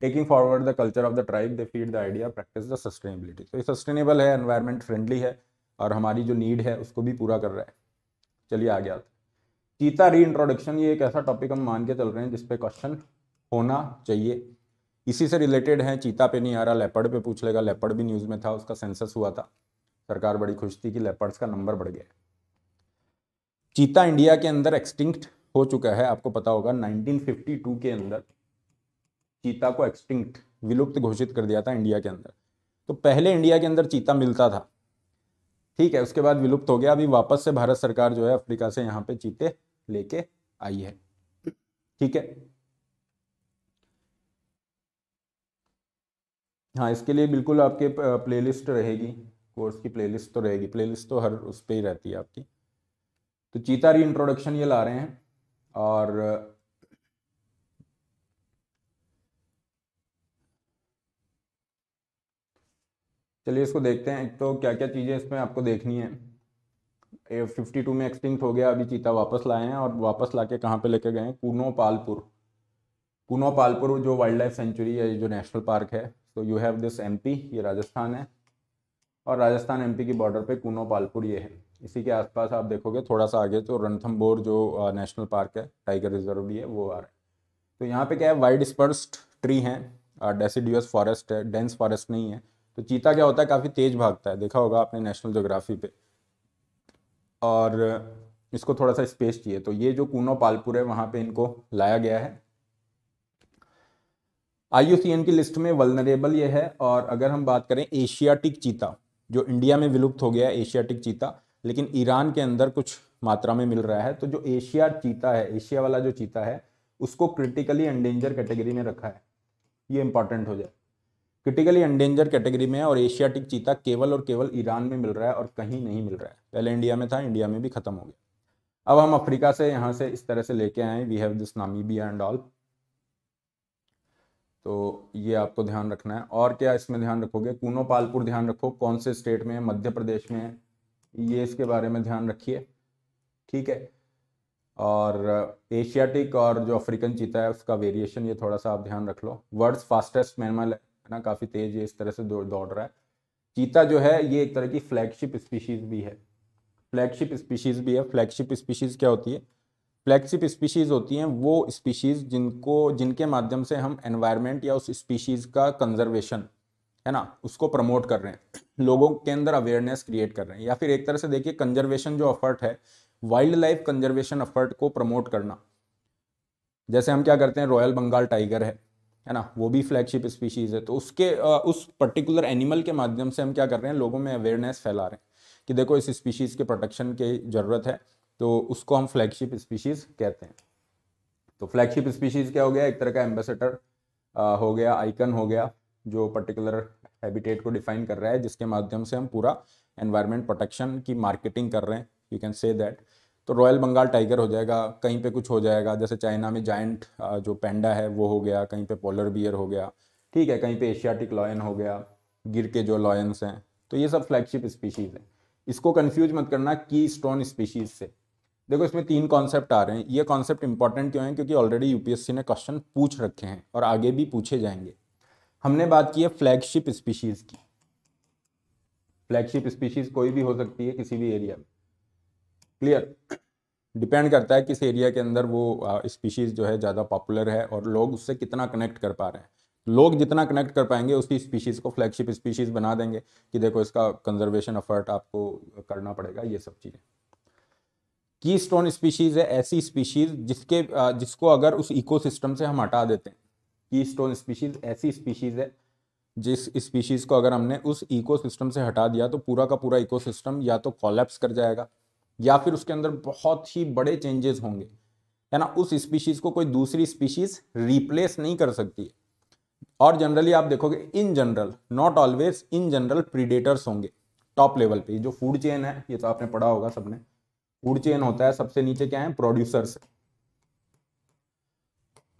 taking forward the culture of the tribe they feed the idea practice the sustainability तो ये सस्टेनेबल है एनवायरमेंट फ्रेंडली है और हमारी जो नीड है उसको भी पूरा कर रहा है चलिए आगे गया चीता री इंट्रोडक्शन ये एक ऐसा टॉपिक हम मान के चल रहे हैं जिसपे क्वेश्चन होना चाहिए इसी से रिलेटेड है चीता पे नहीं आ रहा लेपर्ड पे पूछ लेगा लेपर्ड भी न्यूज़ में था उसका सेंसस हुआ था सरकार बड़ी खुश थी कि लेपर्ड्स का नंबर बढ़ गया चीता इंडिया के अंदर एक्सटिंक्ट हो चुका है आपको पता होगा 1952 के अंदर चीता को एक्सटिंक्ट विलुप्त घोषित कर दिया था इंडिया के अंदर तो पहले इंडिया के अंदर चीता मिलता था ठीक है उसके बाद विलुप्त हो गया अभी वापस से भारत सरकार जो है अफ्रीका से यहाँ पे चीते लेके आई है ठीक है हाँ इसके लिए बिल्कुल आपके प्लेलिस्ट रहेगी कोर्स की प्लेलिस्ट तो रहेगी प्लेलिस्ट तो हर उस पर ही रहती है आपकी तो चीता री इंट्रोडक्शन ये ला रहे हैं और चलिए इसको देखते हैं एक तो क्या क्या चीज़ें इसमें आपको देखनी है ए फिफ्टी टू में एक्सटिंक्ट हो गया अभी चीता वापस लाए हैं और वापस ला के कहाँ पर लेके गए हैं कूनो पालपुर कूनो पालपुर जो वाइल्ड लाइफ सेंचुरी है जो नेशनल पार्क है so you have this MP ये राजस्थान है और राजस्थान एमपी की बॉर्डर पे कूनो पालपुर ये है इसी के आसपास आप देखोगे थोड़ा सा आगे तो रणथम्बोर जो नेशनल पार्क है टाइगर रिजर्व भी है वो आ रहा है तो यहाँ पे क्या है वाइड स्पर्स्ड ट्री हैं डेसीड्यूस फॉरेस्ट है डेंस फॉरेस्ट नहीं है तो चीता क्या होता है काफ़ी तेज़ भागता है देखा होगा आपने नेशनल जोग्राफी पे और इसको थोड़ा सा स्पेस चाहिए तो ये जो कूनो पालपुर है वहाँ पे इनको लाया गया है आई की लिस्ट में वलनरेबल ये है और अगर हम बात करें एशियाटिक चीता जो इंडिया में विलुप्त हो गया है एशियाटिक चीता लेकिन ईरान के अंदर कुछ मात्रा में मिल रहा है तो जो एशिया चीता है एशिया वाला जो चीता है उसको क्रिटिकली एंडेंजर कैटेगरी में रखा है ये इंपॉर्टेंट हो जाए क्रिटिकली एंडेंजर कैटेगरी में है और एशियाटिक चीता केवल और केवल ईरान में मिल रहा है और कहीं नहीं मिल रहा है पहले इंडिया में था इंडिया में भी खत्म हो गया अब हम अफ्रीका से यहाँ से इस तरह से लेके आए we have this Namibia and all तो ये आपको ध्यान रखना है और क्या इसमें ध्यान रखोगे कूनो पालपुर ध्यान रखो कौन से स्टेट में मध्य प्रदेश में ये इसके बारे में ध्यान रखिए ठीक है और एशियाटिक और जो अफ्रीकन चीता है उसका वेरिएशन ये थोड़ा सा आप ध्यान रख लो वर्ड्स फास्टेस्ट मैनमल है ना काफ़ी तेज ये इस तरह से दौड़ रहा है चीता जो है ये एक तरह की फ्लैगशिप स्पीशीज़ भी है फ्लैगशिप स्पीशीज़ भी है फ्लैगशिप स्पीशीज़ क्या होती है फ्लैगशिप स्पीशीज़ होती हैं वो स्पीशीज़ जिनको जिनके माध्यम से हम एनवायरमेंट या उस स्पीशीज़ का कंजर्वेशन है ना उसको प्रमोट कर रहे हैं लोगों के अंदर अवेयरनेस क्रिएट कर रहे हैं या फिर एक तरह से देखिए कंजर्वेशन जो अफर्ट है वाइल्ड लाइफ कंजर्वेशन अफर्ट को प्रमोट करना जैसे हम क्या करते हैं रॉयल बंगाल टाइगर है है ना वो भी फ्लैगशिप स्पीशीज़ है तो उसके उस पर्टिकुलर एनिमल के माध्यम से हम क्या कर रहे हैं लोगों में अवेयरनेस फैला रहे हैं कि देखो इस स्पीशीज़ के प्रोटेक्शन की ज़रूरत है तो उसको हम फ्लैगशिप स्पीशीज़ कहते हैं तो फ्लैगशिप स्पीशीज़ क्या हो गया एक तरह का एम्बेसडर हो गया आइकन हो गया जो पर्टिकुलर हैबिटेट को डिफाइन कर रहा है जिसके माध्यम से हम पूरा एनवायरमेंट प्रोटेक्शन की मार्केटिंग कर रहे हैं यू कैन से दैट तो रॉयल बंगाल टाइगर हो जाएगा कहीं पे कुछ हो जाएगा जैसे चाइना में जाइंट जो पेंडा है वो हो गया कहीं पे पोलर बियर हो गया ठीक है कहीं पे एशियाटिक लॉयन हो गया गिर के जो लॉयंस हैं तो ये सब फ्लैगशिप स्पीशीज़ हैं इसको कन्फ्यूज मत करना की स्टोन स्पीशीज़ से देखो इसमें तीन कॉन्सेप्ट आ रहे हैं ये कॉन्सेप्ट इंपॉर्टेंट क्यों है क्योंकि ऑलरेडी यूपीएससी ने क्वेश्चन पूछ रखे हैं और आगे भी पूछे जाएंगे हमने बात की है फ्लैगशिप स्पीशीज की फ्लैगशिप स्पीशीज कोई भी हो सकती है किसी भी एरिया में क्लियर डिपेंड करता है किस एरिया के अंदर वो स्पीशीज़ जो है ज़्यादा पॉपुलर है और लोग उससे कितना कनेक्ट कर पा रहे हैं लोग जितना कनेक्ट कर पाएंगे उसी स्पीशीज़ को फ्लैगशिप स्पीशीज़ बना देंगे कि देखो इसका कंजर्वेशन अफर्ट आपको करना पड़ेगा ये सब चीज़ें की स्टोन स्पीशीज़ है ऐसी स्पीशीज़ जिसके जिसको अगर उस इकोसिस्टम से हम हटा देते हैं की स्टोन स्पीशीज ऐसी स्पीशीज है जिस स्पीशीज़ को अगर हमने उस इकोसिस्टम से हटा दिया तो पूरा का पूरा इकोसिस्टम या तो कॉलेप्स कर जाएगा या फिर उसके अंदर बहुत ही बड़े चेंजेस होंगे है ना उस स्पीशीज़ को कोई दूसरी स्पीशीज़ रिप्लेस नहीं कर सकती है और जनरली आप देखोगे in general not always in general predators होंगे टॉप लेवल पे जो फूड चेन है ये तो आपने पढ़ा होगा सबने फूड चेन होता है सबसे नीचे क्या है प्रोड्यूसर्स है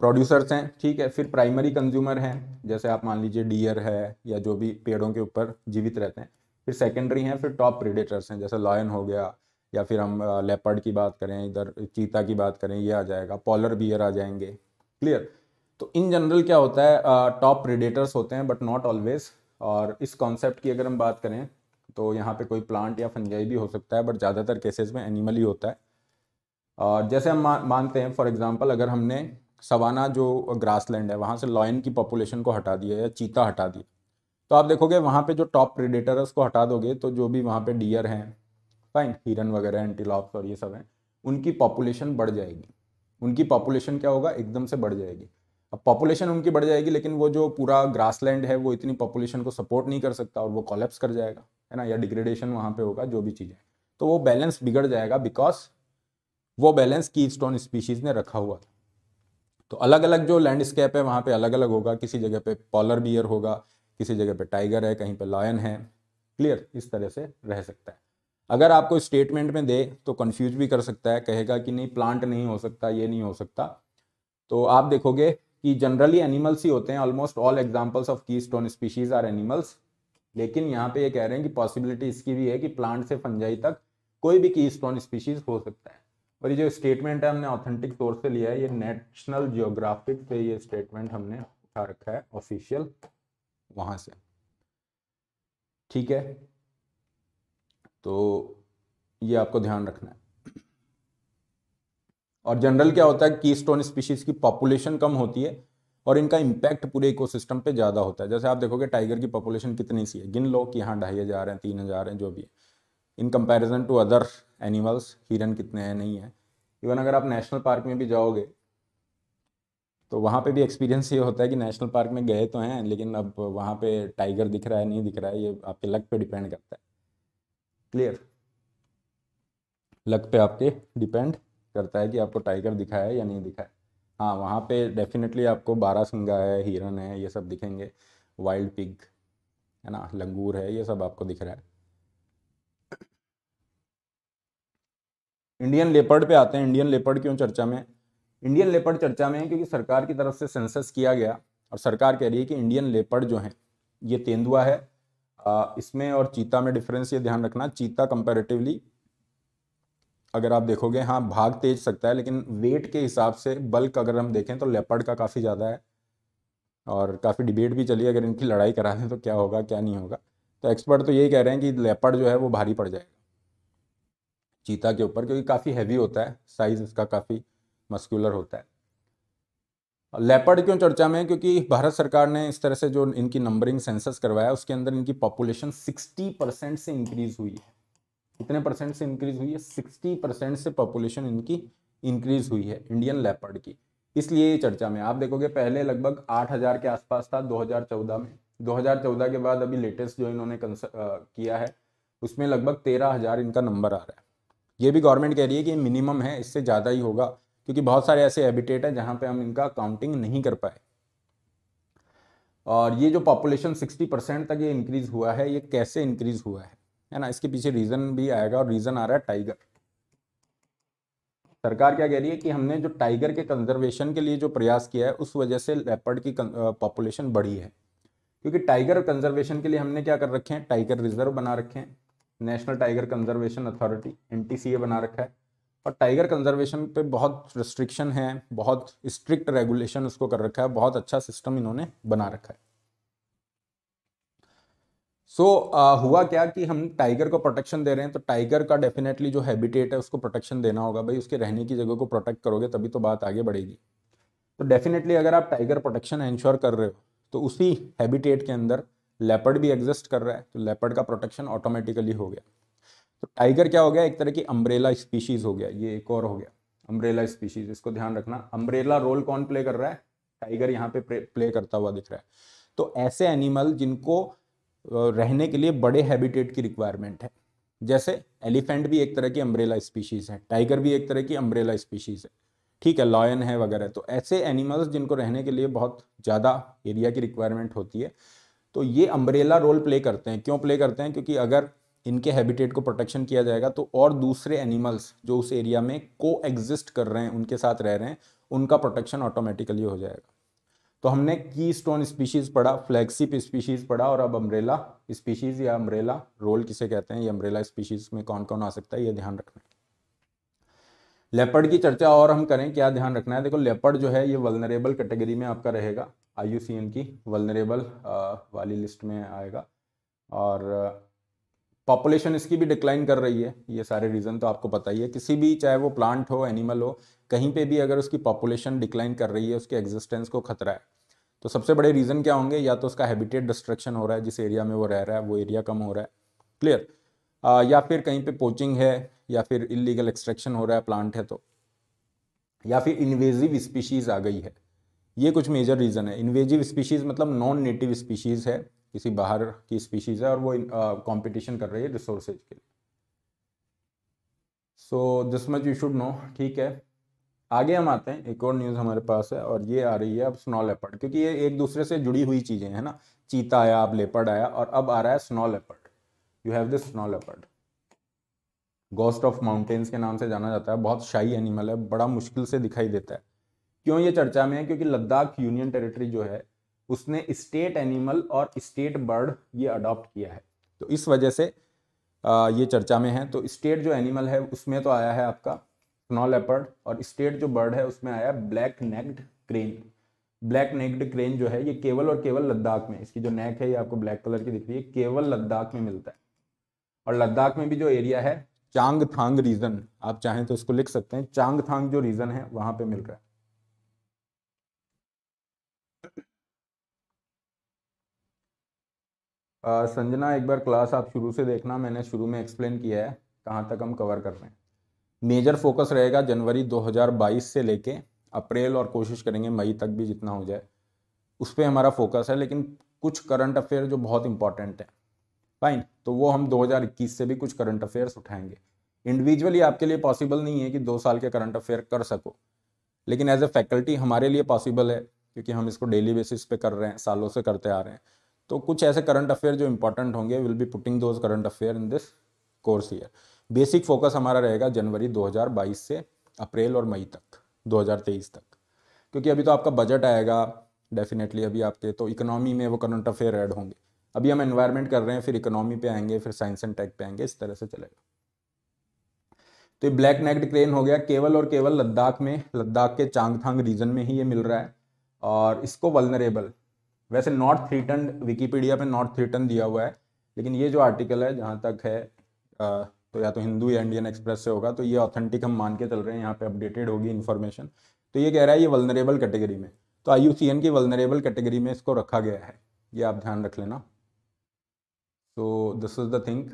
प्रोड्यूसर्स हैं ठीक है फिर प्राइमरी कंज्यूमर हैं जैसे आप मान लीजिए डियर है या जो भी पेड़ों के ऊपर जीवित रहते हैं फिर सेकेंडरी हैं फिर टॉप प्रीडेटर्स हैं जैसे लॉयन हो गया या फिर हम लेपर्ड की बात करें इधर चीता की बात करें ये आ जाएगा पॉलर बियर आ जाएंगे क्लियर तो इन जनरल क्या होता है टॉप प्रीडेटर्स होते हैं बट नॉट ऑलवेज और इस कॉन्सेप्ट की अगर हम बात करें तो यहाँ पे कोई प्लांट या फंजाई भी हो सकता है बट ज़्यादातर केसेस में एनिमल ही होता है और जैसे हम मानते हैं फॉर एग्जांपल अगर हमने सवाना जो ग्रासलैंड है वहाँ से लॉयन की पॉपुलेशन को हटा दिया या चीता हटा दिया तो आप देखोगे वहाँ पे जो टॉप प्रिडेटर है उसको हटा दोगे तो जो भी वहाँ पे डियर हैं फाइन हिरन वगैरह एंटीलॉप्स और ये सब हैं उनकी पॉपुलेशन बढ़ जाएगी उनकी पॉपुलेशन क्या होगा एकदम से बढ़ जाएगी अब पॉपुलेशन उनकी बढ़ जाएगी लेकिन वो जो पूरा लैंड है वो इतनी पॉपुलेशन को सपोर्ट नहीं कर सकता और वो कॉलेप्स कर जाएगा है ना या डिग्रेडेशन वहाँ पे होगा जो भी चीज़ें तो वो बैलेंस बिगड़ जाएगा बिकॉज वो बैलेंस की स्टोन स्पीशीज़ ने रखा हुआ था तो अलग अलग जो लैंडस्केप है वहाँ पे अलग अलग होगा किसी जगह पे पॉलर बियर होगा किसी जगह पे टाइगर है कहीं पे लॉयन है क्लियर इस तरह से रह सकता है अगर आपको स्टेटमेंट में दे तो कन्फ्यूज भी कर सकता है कहेगा कि नहीं प्लांट नहीं हो सकता ये नहीं हो सकता तो आप देखोगे कि जनरली एनिमल्स ही होते हैं almost all examples of keystone species are animals लेकिन यहाँ पे ये कह रहे हैं कि पॉसिबिलिटी इसकी भी है कि प्लांट से फंजाई तक कोई भी की स्टोन स्पीशीज हो सकता है और ये जो स्टेटमेंट है हमने ऑथेंटिक सोर्स से लिया है ये नेशनल जियोग्राफिक पे ये स्टेटमेंट हमने उठा रखा है ऑफिशियल वहां से ठीक है तो ये आपको ध्यान रखना है और जनरल क्या होता है की स्टोन स्पीशीज की पॉपुलेशन कम होती है और इनका इम्पैक्ट पूरे इकोसिस्टम पे ज़्यादा होता है जैसे आप देखोगे टाइगर की पॉपुलेशन कितनी सी है गिन लो कि यहाँ ढाई हज़ार है तीन हज़ार है जो भी है in comparison to other animals हिरन कितने हैं नहीं है इवन अगर आप नेशनल पार्क में भी जाओगे तो वहाँ पे भी एक्सपीरियंस ये होता है कि नेशनल पार्क में गए तो हैं लेकिन अब वहाँ पे टाइगर दिख रहा है नहीं दिख रहा है ये आपके लक पे डिपेंड करता है क्लियर लक पे आपके डिपेंड करता है कि आपको टाइगर दिखा है या नहीं दिखा है हाँ वहाँ पे डेफिनेटली आपको बारह सिंगा है हिरन है ये सब दिखेंगे वाइल्ड पिग है ना लंगूर है ये सब आपको दिख रहा है इंडियन लेपर्ड पे आते हैं इंडियन लेपर्ड क्यों चर्चा में इंडियन लेपर्ड चर्चा में है क्योंकि सरकार की तरफ से सेंसस किया गया और सरकार कह रही है कि इंडियन लेपर्ड जो है ये तेंदुआ है इसमें और चीता में डिफरेंस ये ध्यान रखना चीता कंपेरेटिवली अगर आप देखोगे हाँ भाग तेज सकता है लेकिन वेट के हिसाब से बल्क अगर हम देखें तो लेपर्ड का काफ़ी ज़्यादा है और काफ़ी डिबेट भी चली अगर इनकी लड़ाई करा दें तो क्या होगा क्या नहीं होगा तो एक्सपर्ट तो यही कह रहे हैं कि लेपर्ड जो है वो भारी पड़ जाएगा चीता के ऊपर क्योंकि काफ़ी हैवी होता है साइज उसका काफ़ी मस्कुलर होता है लेपर्ड क्यों चर्चा में है क्योंकि भारत सरकार ने इस तरह से जो इनकी नंबरिंग सेंसस करवाया उसके अंदर इनकी पॉपुलेशन 60 परसेंट से इंक्रीज हुई है कितने परसेंट से इंक्रीज हुई है 60 परसेंट से पॉपुलेशन इनकी इंक्रीज हुई है इंडियन लेपर्ड की इसलिए ये चर्चा में आप देखोगे पहले लगभग 8000 के आसपास था दो में दो के बाद अभी लेटेस्ट जो इन्होंने किया है उसमें लगभग तेरह इनका नंबर आ रहा है ये भी गवर्नमेंट कह रही है कि मिनिमम है इससे ज़्यादा ही होगा क्योंकि बहुत सारे ऐसे हैबिटेट हैं जहाँ पर हम इनका काउंटिंग नहीं कर पाए और ये जो पॉपुलेशन 60 परसेंट तक ये इंक्रीज़ हुआ है ये कैसे इंक्रीज़ हुआ है है ना इसके पीछे रीज़न भी आएगा और रीज़न आ रहा है टाइगर सरकार क्या कह रही है कि हमने जो टाइगर के कंजर्वेशन के लिए जो प्रयास किया है उस वजह से लेपर्ड की पॉपुलेशन बढ़ी है क्योंकि टाइगर कंजर्वेशन के लिए हमने क्या कर रखे हैं टाइगर रिजर्व बना रखे हैं नेशनल टाइगर कंजर्वेशन अथॉरिटी एन बना रखा है और टाइगर कंजर्वेशन पे बहुत रिस्ट्रिक्शन है बहुत स्ट्रिक्ट रेगुलेशन उसको कर रखा है बहुत अच्छा सिस्टम इन्होंने बना रखा है सो so, uh, हुआ क्या कि हम टाइगर को प्रोटेक्शन दे रहे हैं तो टाइगर का डेफिनेटली जो हैबिटेट है उसको प्रोटेक्शन देना होगा भाई उसके रहने की जगह को प्रोटेक्ट करोगे तभी तो बात आगे बढ़ेगी तो डेफिनेटली अगर आप टाइगर प्रोटेक्शन इंश्योर कर रहे हो तो उसी हैबिटेट के अंदर लेपर्ड भी एग्जिस्ट कर रहा है तो लेपर्ड का प्रोटेक्शन ऑटोमेटिकली हो गया तो टाइगर क्या हो गया एक तरह की अम्ब्रेला स्पीशीज हो गया ये एक और हो गया अम्ब्रेला स्पीशीज इसको ध्यान रखना अम्ब्रेला रोल कौन प्ले कर रहा है टाइगर यहाँ पे प्ले करता हुआ दिख रहा है तो ऐसे एनिमल जिनको रहने के लिए बड़े हैबिटेट की रिक्वायरमेंट है जैसे एलिफेंट भी एक तरह की अम्ब्रेला स्पीशीज़ है टाइगर भी एक तरह की अम्ब्रेला स्पीशीज़ है ठीक है लॉयन है वगैरह तो ऐसे एनिमल्स जिनको रहने के लिए बहुत ज़्यादा एरिया की रिक्वायरमेंट होती है तो ये अम्ब्रेला रोल प्ले करते हैं क्यों प्ले करते हैं क्योंकि अगर इनके हैबिटेट को प्रोटेक्शन किया जाएगा तो और दूसरे एनिमल्स जो उस एरिया में को एग्जिस्ट कर रहे हैं उनके साथ रह रहे हैं उनका प्रोटेक्शन ऑटोमेटिकली हो जाएगा तो हमने की स्टोन स्पीशीज़ पढ़ा फ्लैगशिप स्पीशीज़ पढ़ा और अब अम्ब्रेला स्पीशीज़ या अम्ब्रेला रोल किसे कहते हैं ये अम्ब्रेला स्पीशीज़ में कौन कौन आ सकता है ये ध्यान रखना है लेपर्ड की चर्चा और हम करें क्या ध्यान रखना है देखो लेपर्ड जो है ये वलनरेबल कैटेगरी में आपका रहेगा आई की वलनरेबल uh, वाली लिस्ट में आएगा और पॉपुलेशन uh, इसकी भी डिक्लाइन कर रही है ये सारे रीज़न तो आपको पता ही है किसी भी चाहे वो प्लांट हो एनिमल हो कहीं पे भी अगर उसकी पॉपुलेशन डिक्लाइन कर रही है उसके एग्जिस्टेंस को खतरा है तो सबसे बड़े रीज़न क्या होंगे या तो उसका हैबिटेट डिस्ट्रक्शन हो रहा है जिस एरिया में वो रह रहा है वो एरिया कम हो रहा है क्लियर uh, या फिर कहीं पे पोचिंग है या फिर इलीगल एक्सट्रैक्शन हो रहा है प्लांट है तो या फिर इन्वेजिव स्पीशीज़ आ गई है ये कुछ मेजर रीज़न है इन्वेजिव स्पीशीज़ मतलब नॉन नेटिव स्पीशीज़ है किसी बाहर की स्पीशीज़ है और वो कंपटीशन कर रही है रिसोर्सेज के लिए so this much you should know ठीक है आगे हम आते हैं एक और न्यूज़ हमारे पास है और ये आ रही है अब स्नॉ लेपर्ड क्योंकि ये एक दूसरे से जुड़ी हुई चीज़ें हैं ना चीता आया अब लेपर्ड आया और अब आ रहा है snow leopard you have this snow leopard ghost of mountains के नाम से जाना जाता है बहुत शाही एनिमल है बड़ा मुश्किल से दिखाई देता है क्यों ये चर्चा में है क्योंकि लद्दाख यूनियन टेरिटरी जो है उसने स्टेट एनिमल और स्टेट बर्ड ये अडॉप्ट किया है तो इस वजह से आ, ये चर्चा में है तो स्टेट जो एनिमल है उसमें तो आया है आपका स्नो लेपर्ड और स्टेट जो बर्ड है उसमें आया black necked crane black necked crane जो है ये केवल और केवल लद्दाख में इसकी जो नेक है ये आपको ब्लैक कलर की दिख रही है केवल लद्दाख में मिलता है और लद्दाख में भी जो एरिया है चांग थांग रीजन आप चाहें तो इसको लिख सकते हैं चांग थांग जो रीजन है वहां पे मिल रहा है संजना एक बार क्लास आप शुरू से देखना मैंने शुरू में एक्सप्लेन किया है कहाँ तक हम कवर कर रहे हैं मेजर फोकस रहेगा जनवरी 2022 से लेके अप्रैल और कोशिश करेंगे मई तक भी जितना हो जाए उस पर हमारा फोकस है लेकिन कुछ करंट अफेयर जो बहुत इंपॉर्टेंट है फाइन तो वो हम 2021 से भी कुछ करंट अफेयर्स उठाएंगे इंडिविजुअली आपके लिए पॉसिबल नहीं है कि दो साल के करंट अफेयर कर सको लेकिन एज ए फैकल्टी हमारे लिए पॉसिबल है क्योंकि हम इसको डेली बेसिस पे कर रहे हैं सालों से करते आ रहे हैं तो कुछ ऐसे करंट अफेयर जो इंपॉर्टेंट होंगे will be putting those current affair in this course year basic focus हमारा रहेगा जनवरी 2022 से अप्रैल और मई तक 2023 तक क्योंकि अभी तो आपका बजट आएगा डेफिनेटली अभी आपके तो इकोनॉमी में वो करंट अफेयर ऐड होंगे अभी हम इन्वायरमेंट कर रहे हैं फिर इकोनॉमी पे आएंगे फिर साइंस एंड टेक पे आएंगे इस तरह से चलेगा तो ये ब्लैक नेक्ड क्रेन हो गया केवल और केवल लद्दाख में लद्दाख के चांगथांग रीजन में ही ये मिल रहा है और इसको वलनरेबल वैसे नॉर्थ थ्रीटन विकीपीडिया पे नॉर्थ थ्रीटन दिया हुआ है लेकिन ये जो आर्टिकल है जहाँ तक है आ, तो या तो हिंदू या इंडियन एक्सप्रेस से होगा तो ये ऑथेंटिक हम मान के चल रहे हैं यहाँ पे अपडेटेड होगी इन्फॉर्मेशन तो ये कह रहा है ये वलनरेबल कैटेगरी में तो आई की वलनरेबल कैटेगरी में इसको रखा गया है ये आप ध्यान रख लेना so this is the thing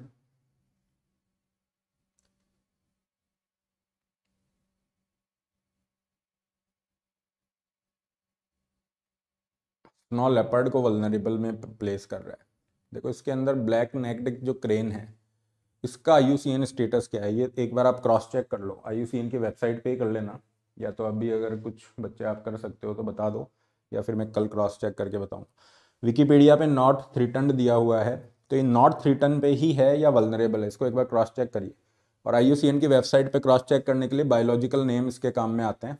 snow leopard को वलनरेबल में प्लेस कर रहा है देखो इसके अंदर ब्लैक नेक्ड जो क्रेन है इसका आई स्टेटस क्या है ये एक बार आप क्रॉस चेक कर लो आई की वेबसाइट पे कर लेना या तो अभी अगर कुछ बच्चे आप कर सकते हो तो बता दो या फिर मैं कल क्रॉस चेक करके बताऊँ विकीपीडिया पे नॉट थ्रीटन दिया हुआ है तो ये नॉट थ्रीटन पे ही है या वलनरेबल है इसको एक बार क्रॉस चेक करिए और आई की वेबसाइट पर क्रॉस चेक करने के लिए बायोलॉजिकल नेम इसके काम में आते हैं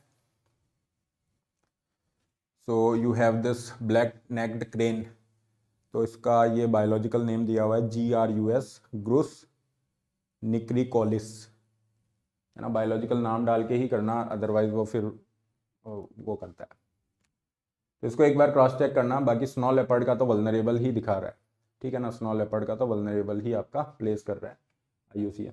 so you have this black necked crane तो इसका ये बायोलॉजिकल नेम दिया हुआ है G R U S grus nigricollis है ना बायोलॉजिकल नाम डाल के ही करना अदरवाइज वो फिर वो करता है तो इसको एक बार क्रॉस चेक करना बाकी स्नो लेपर्ड का तो वलनरेबल ही दिखा रहा है ठीक है ना स्नो लेपर्ड का तो वलनरेबल ही आपका प्लेस कर रहा है आई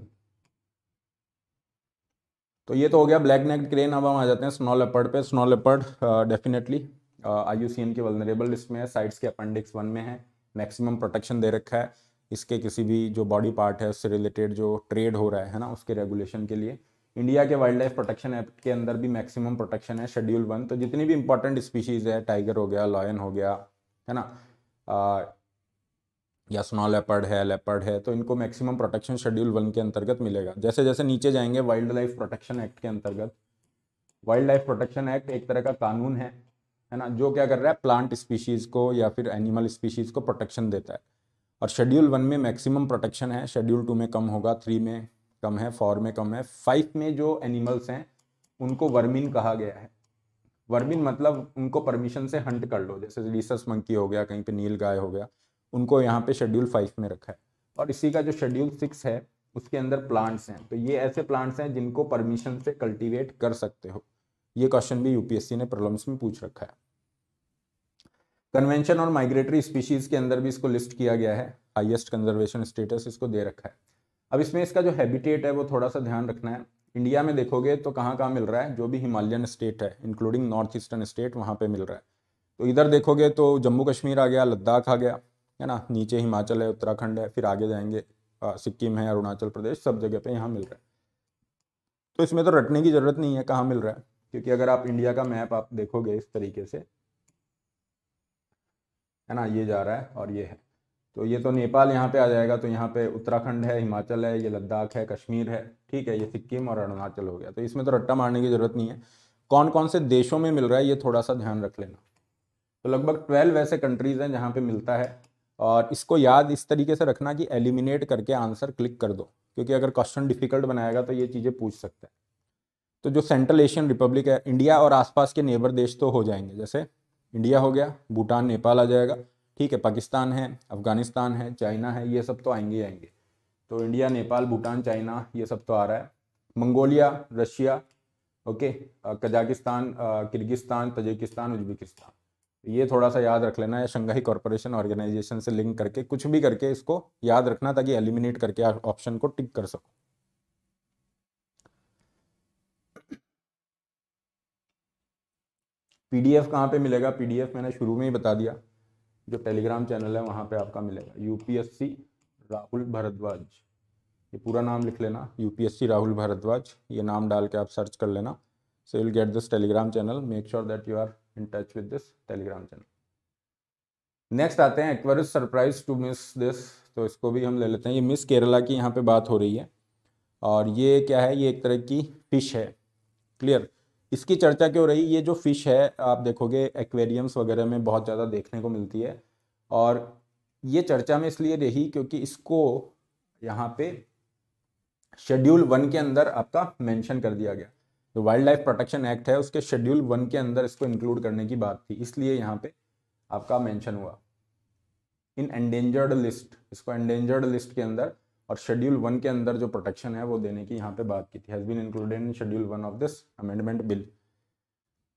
तो ये तो हो गया ब्लैक नेक्ड क्रेन अब हम आ जाते हैं स्नो लेपर्ड पे snow leopard definitely I U C N के वलनरेबल लिस्ट में है के अपेंडिक्स वन में है मैक्सिमम प्रोटेक्शन दे रखा है इसके किसी भी जो बॉडी पार्ट है उससे रिलेटेड जो ट्रेड हो रहा है, है ना उसके रेगुलेशन के लिए इंडिया के वाइल्ड लाइफ प्रोटेक्शन एक्ट के अंदर भी मैक्सिमम प्रोटेक्शन है शेड्यूल वन तो जितनी भी इंपॉर्टेंट स्पीशीज़ है टाइगर हो गया लॉयन हो गया है ना आ, या स्नो लेपर्ड है लेपर्ड है तो इनको मैक्सिमम प्रोटेक्शन शेड्यूल वन के अंतर्गत मिलेगा जैसे जैसे नीचे जाएंगे वाइल्ड लाइफ प्रोटेक्शन एक्ट के अंतर्गत वाइल्ड लाइफ प्रोटेक्शन एक्ट एक तरह का कानून है है ना जो क्या कर रहा है प्लांट स्पीशीज़ को या फिर एनिमल स्पीशीज़ को प्रोटेक्शन देता है और शेड्यूल वन में मैक्सिमम प्रोटेक्शन है शेड्यूल टू में कम होगा थ्री में कम है फोर में कम है फाइव में जो एनिमल्स हैं उनको वर्मिन कहा गया है वर्मिन मतलब उनको परमिशन से हंट कर लो जैसे रिसर्स मंकी हो गया कहीं पे नील गाय हो गया उनको यहाँ पे शेड्यूल फाइव में रखा है और इसी का जो शेड्यूल सिक्स है उसके अंदर प्लांट्स हैं तो ये ऐसे प्लांट्स हैं जिनको परमिशन से कल्टीवेट कर सकते हो ये क्वेश्चन भी यूपीएससी ने प्रॉब्लम्स में पूछ रखा है कन्वेंशन और माइग्रेटरी स्पीशीज के अंदर भी इसको लिस्ट किया गया है हाइएस्ट कंजर्वेशन स्टेटस इसको दे रखा है अब इसमें इसका जो हैबिटेट है वो थोड़ा सा ध्यान रखना है इंडिया में देखोगे तो कहाँ कहाँ मिल रहा है जो भी हिमालयन स्टेट है इंक्लूडिंग नॉर्थ ईस्टर्न स्टेट वहाँ पे मिल रहा है तो इधर देखोगे तो जम्मू कश्मीर आ गया लद्दाख आ गया है ना नीचे हिमाचल है उत्तराखंड है फिर आगे जाएंगे सिक्किम है अरुणाचल प्रदेश सब जगह पे यहाँ मिल रहा है तो इसमें तो रटने की ज़रूरत नहीं है कहाँ मिल रहा है क्योंकि अगर आप इंडिया का मैप आप देखोगे इस तरीके से है ना ये जा रहा है और ये है तो ये तो नेपाल यहाँ पे आ जाएगा तो यहाँ पे उत्तराखंड है हिमाचल है ये लद्दाख है कश्मीर है ठीक है ये सिक्किम और अरुणाचल हो गया तो इसमें तो रट्टा मारने की ज़रूरत नहीं है कौन कौन से देशों में मिल रहा है ये थोड़ा सा ध्यान रख लेना तो लगभग ट्वेल्व ऐसे कंट्रीज़ हैं जहाँ पे मिलता है और इसको याद इस तरीके से रखना कि एलिमिनेट करके आंसर क्लिक कर दो क्योंकि अगर क्वेश्चन डिफिकल्ट बनाएगा तो ये चीज़ें पूछ सकता है तो जो सेंट्रल एशियन रिपब्लिक है इंडिया और आसपास के नेबर देश तो हो जाएंगे जैसे इंडिया हो गया भूटान नेपाल आ जाएगा ठीक है पाकिस्तान है अफगानिस्तान है चाइना है ये सब तो आएंगे ही आएंगे तो इंडिया नेपाल भूटान चाइना ये सब तो आ रहा है Mongolia Russia okay Kazakhstan Kyrgyzstan Tajikistan Uzbekistan ये थोड़ा सा याद रख लेना है शंघाई कॉरपोरेशन ऑर्गेनाइजेशन से लिंक करके कुछ भी करके इसको याद रखना ताकि एलिमिनेट करके ऑप्शन को टिक कर सको पी डी एफ़ कहाँ पर मिलेगा पी डी एफ़ मैंने शुरू में ही बता दिया जो टेलीग्राम चैनल है वहाँ पे आपका मिलेगा यूपीएससी राहुल भारद्वाज ये पूरा नाम लिख लेना यूपीएससी राहुल भारद्वाज ये नाम डाल के आप सर्च कर लेना so will get this Telegram channel make sure that you are in touch with this Telegram channel next आते हैं aquarius surprise to miss this तो इसको भी हम ले लेते हैं ये मिस केरला की यहाँ पे बात हो रही है और ये क्या है ये एक तरह की फिश है क्लियर इसकी चर्चा क्यों रही ये जो फिश है आप देखोगे एक्वेरियम्स वगैरह में बहुत ज़्यादा देखने को मिलती है और ये चर्चा में इसलिए रही क्योंकि इसको यहाँ पे शेड्यूल वन के अंदर आपका मेंशन कर दिया गया जो वाइल्ड लाइफ प्रोटेक्शन एक्ट है उसके शेड्यूल वन के अंदर इसको इंक्लूड करने की बात थी इसलिए यहाँ पे आपका मेंशन हुआ इन एंडेंजर्ड लिस्ट इसको एंडेंजर्ड लिस्ट के अंदर और शेड्यूल वन के अंदर जो प्रोटेक्शन है वो देने की यहाँ पे बात की थी has been included in schedule one of this amendment bill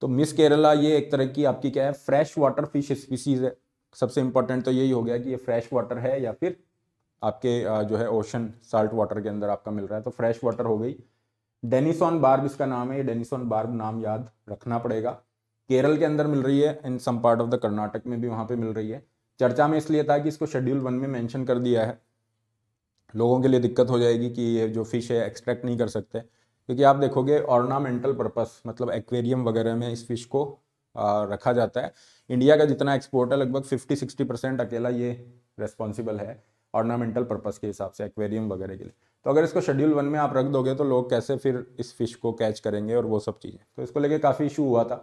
तो मिस केरला ये एक तरह की आपकी क्या है फ्रेश वाटर फिश स्पीसीज है सबसे इंपॉर्टेंट तो यही हो गया कि ये फ्रेश वाटर है या फिर आपके जो है ओशन साल्ट वाटर के अंदर आपका मिल रहा है तो फ्रेश वाटर हो गई डेनिसॉन बार्ब इसका नाम है ये डेनिसॉन बार्ब नाम याद रखना पड़ेगा केरल के अंदर मिल रही है in some part of the Karnataka में भी वहाँ पे मिल रही है चर्चा में इसलिए था कि इसको शेड्यूल वन में मेंशन कर दिया है लोगों के लिए दिक्कत हो जाएगी कि ये जो फ़िश है एक्सट्रैक्ट नहीं कर सकते क्योंकि आप देखोगे ऑर्नामेंटल पर्पस मतलब एक्वेरियम वगैरह में इस फिश को आ, रखा जाता है इंडिया का जितना एक्सपोर्ट है लगभग 50-60 परसेंट अकेला ये रेस्पॉन्सिबल है ऑर्नामेंटल पर्पस के हिसाब से एक्वेरियम वगैरह के लिए तो अगर इसको शेड्यूल वन में आप रख दोगे तो लोग कैसे फिर इस फिश को कैच करेंगे और वो सब चीज़ें तो इसको लेके काफ़ी इशू हुआ था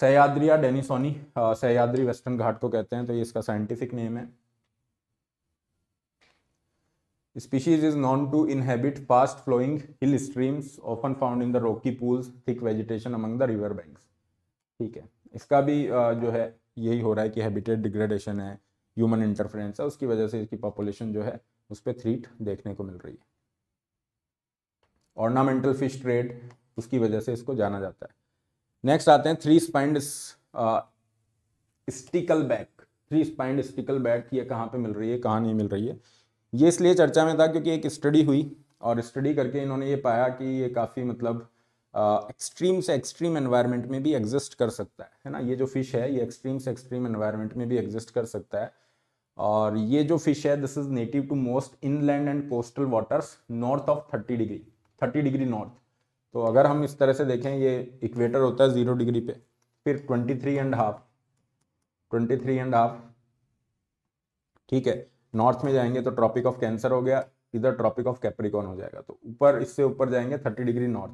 सहयाद्रिया डेनिसोनी सहयाद्री वेस्टर्न घाट को कहते हैं तो ये इसका साइंटिफिक नेम है species is known to inhabit fast flowing hill streams often found in the rocky pools, thick vegetation among the river banks. ठीक है इसका भी जो है यही हो रहा है कि हैबिटेट डिग्रेडेशन है ह्यूमन इंटरफेरेंस है उसकी वजह से इसकी पॉपुलेशन जो है उस पर थ्रीट देखने को मिल रही है ऑर्नामेंटल फिश ट्रेड उसकी वजह से इसको जाना जाता है नेक्स्ट आते हैं three spined stickleback three spined stickleback ये कहाँ पे मिल रही है कहाँ नहीं मिल रही है ये इसलिए चर्चा में था क्योंकि एक स्टडी हुई और स्टडी करके इन्होंने ये पाया कि ये काफ़ी मतलब एक्सट्रीम से एक्सट्रीम एनवायरनमेंट में भी एग्जिस्ट कर सकता है है ना ये जो फिश है ये एक्सट्रीम से एक्सट्रीम एनवायरनमेंट में भी एग्जिस्ट कर सकता है और ये जो फिश है this is native to most inland and coastal waters north of thirty degree thirty degree north तो अगर हम इस तरह से देखें ये इक्वेटर होता है ज़ीरो डिग्री पे फिर twenty three and half twenty three and half ठीक है नॉर्थ में जाएंगे तो ट्रॉपिक ऑफ कैंसर हो गया इधर ट्रॉपिक ऑफ कैप्रिकॉन हो जाएगा तो ऊपर इससे ऊपर जाएंगे थर्टी डिग्री नॉर्थ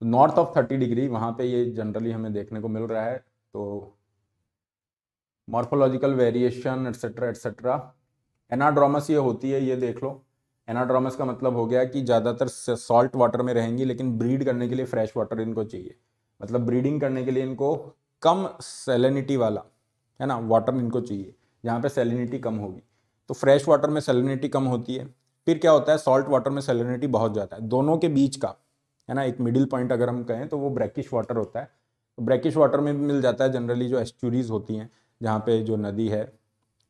तो नॉर्थ ऑफ थर्टी डिग्री वहाँ पे ये जनरली हमें देखने को मिल रहा है तो morphological variation etcetera etcetera anadromous ये होती है ये देख लो एनाड्रोमस का मतलब हो गया कि ज़्यादातर सॉल्ट वाटर में रहेंगी लेकिन ब्रीड करने के लिए फ्रेश वाटर इनको चाहिए मतलब ब्रीडिंग करने के लिए इनको कम सेलिनिटी वाला है ना वाटर इनको चाहिए जहाँ पे सेलिनिटी कम होगी तो फ्रेश वाटर में सेलिनिटी कम होती है फिर क्या होता है सॉल्ट वाटर में सेलिनिटी बहुत ज़्यादा है दोनों के बीच का है ना एक मिडिल पॉइंट अगर हम कहें तो वो ब्रैकिश वाटर होता है तो ब्रैकिश वाटर में भी मिल जाता है जनरली जो एस्चूरीज होती हैं जहाँ पे जो नदी है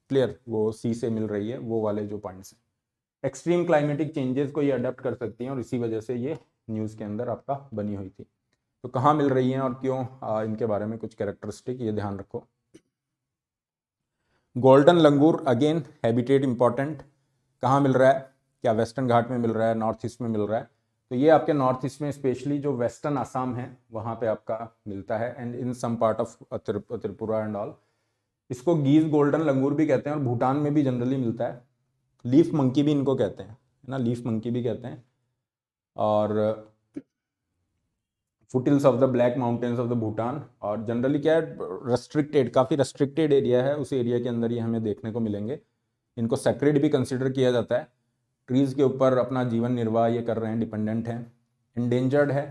क्लियर वो सी से मिल रही है वो वाले जो पॉइंट्स हैं एक्सट्रीम क्लाइमेटिक चेंजेस को ये अडेप्ट कर सकती हैं और इसी वजह से ये न्यूज़ के अंदर आपका बनी हुई थी तो कहाँ मिल रही हैं और क्यों आ, इनके बारे में कुछ कैरेक्टरिस्टिक ये ध्यान रखो golden langur again habitat important कहाँ मिल रहा है क्या वेस्टर्न घाट में मिल रहा है नॉर्थ ईस्ट में मिल रहा है तो ये आपके नॉर्थ ईस्ट में स्पेशली जो वेस्टर्न आसाम है वहाँ पे आपका मिलता है and in some part of Tripura and all इसको गीज गोल्डन लंगूर भी कहते हैं और भूटान में भी जनरली मिलता है लीफ मंकी भी इनको कहते हैं ना लीफ मंकी भी कहते हैं और foothills of the black mountains of the Bhutan और जनरली क्या है रेस्ट्रिक्टेड काफ़ी रेस्ट्रिक्टेड एरिया है उस एरिया के अंदर ये हमें देखने को मिलेंगे इनको सेक्रेड भी कंसिडर किया जाता है ट्रीज़ के ऊपर अपना जीवन निर्वाह ये कर रहे हैं डिपेंडेंट हैं इंडेंजर्ड है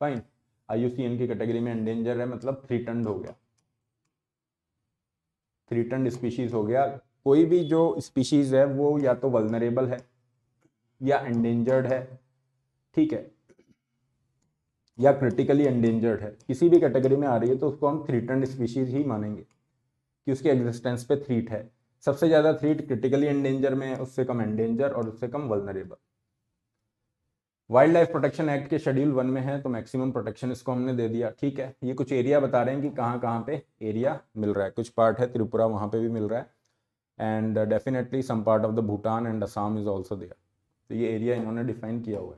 फाइन आई यू सी की कैटेगरी में इंडेंजर है मतलब थ्रीटंड हो गया थ्रीटंड स्पीशीज़ हो गया कोई भी जो स्पीशीज़ है वो या तो वलनरेबल है या इंडेंजर्ड है ठीक है या क्रिटिकली एंडेंजर्ड है किसी भी कैटेगरी में आ रही है तो उसको हम थ्रीटन स्पीशीज़ ही मानेंगे कि उसके एग्जिस्टेंस पे थ्रीट है सबसे ज़्यादा थ्रीट क्रिटिकली एंडेंजर में है उससे कम एंडेंजर और उससे कम vulnerable wild life protection act के शेड्यूल वन में है तो मैक्सिमम प्रोटेक्शन इसको हमने दे दिया ठीक है ये कुछ एरिया बता रहे हैं कि कहाँ कहाँ पे एरिया मिल रहा है कुछ पार्ट है त्रिपुरा वहाँ पे भी मिल रहा है and definitely some part of the Bhutan and Assam is also there तो ये एरिया इन्होंने डिफाइन किया हुआ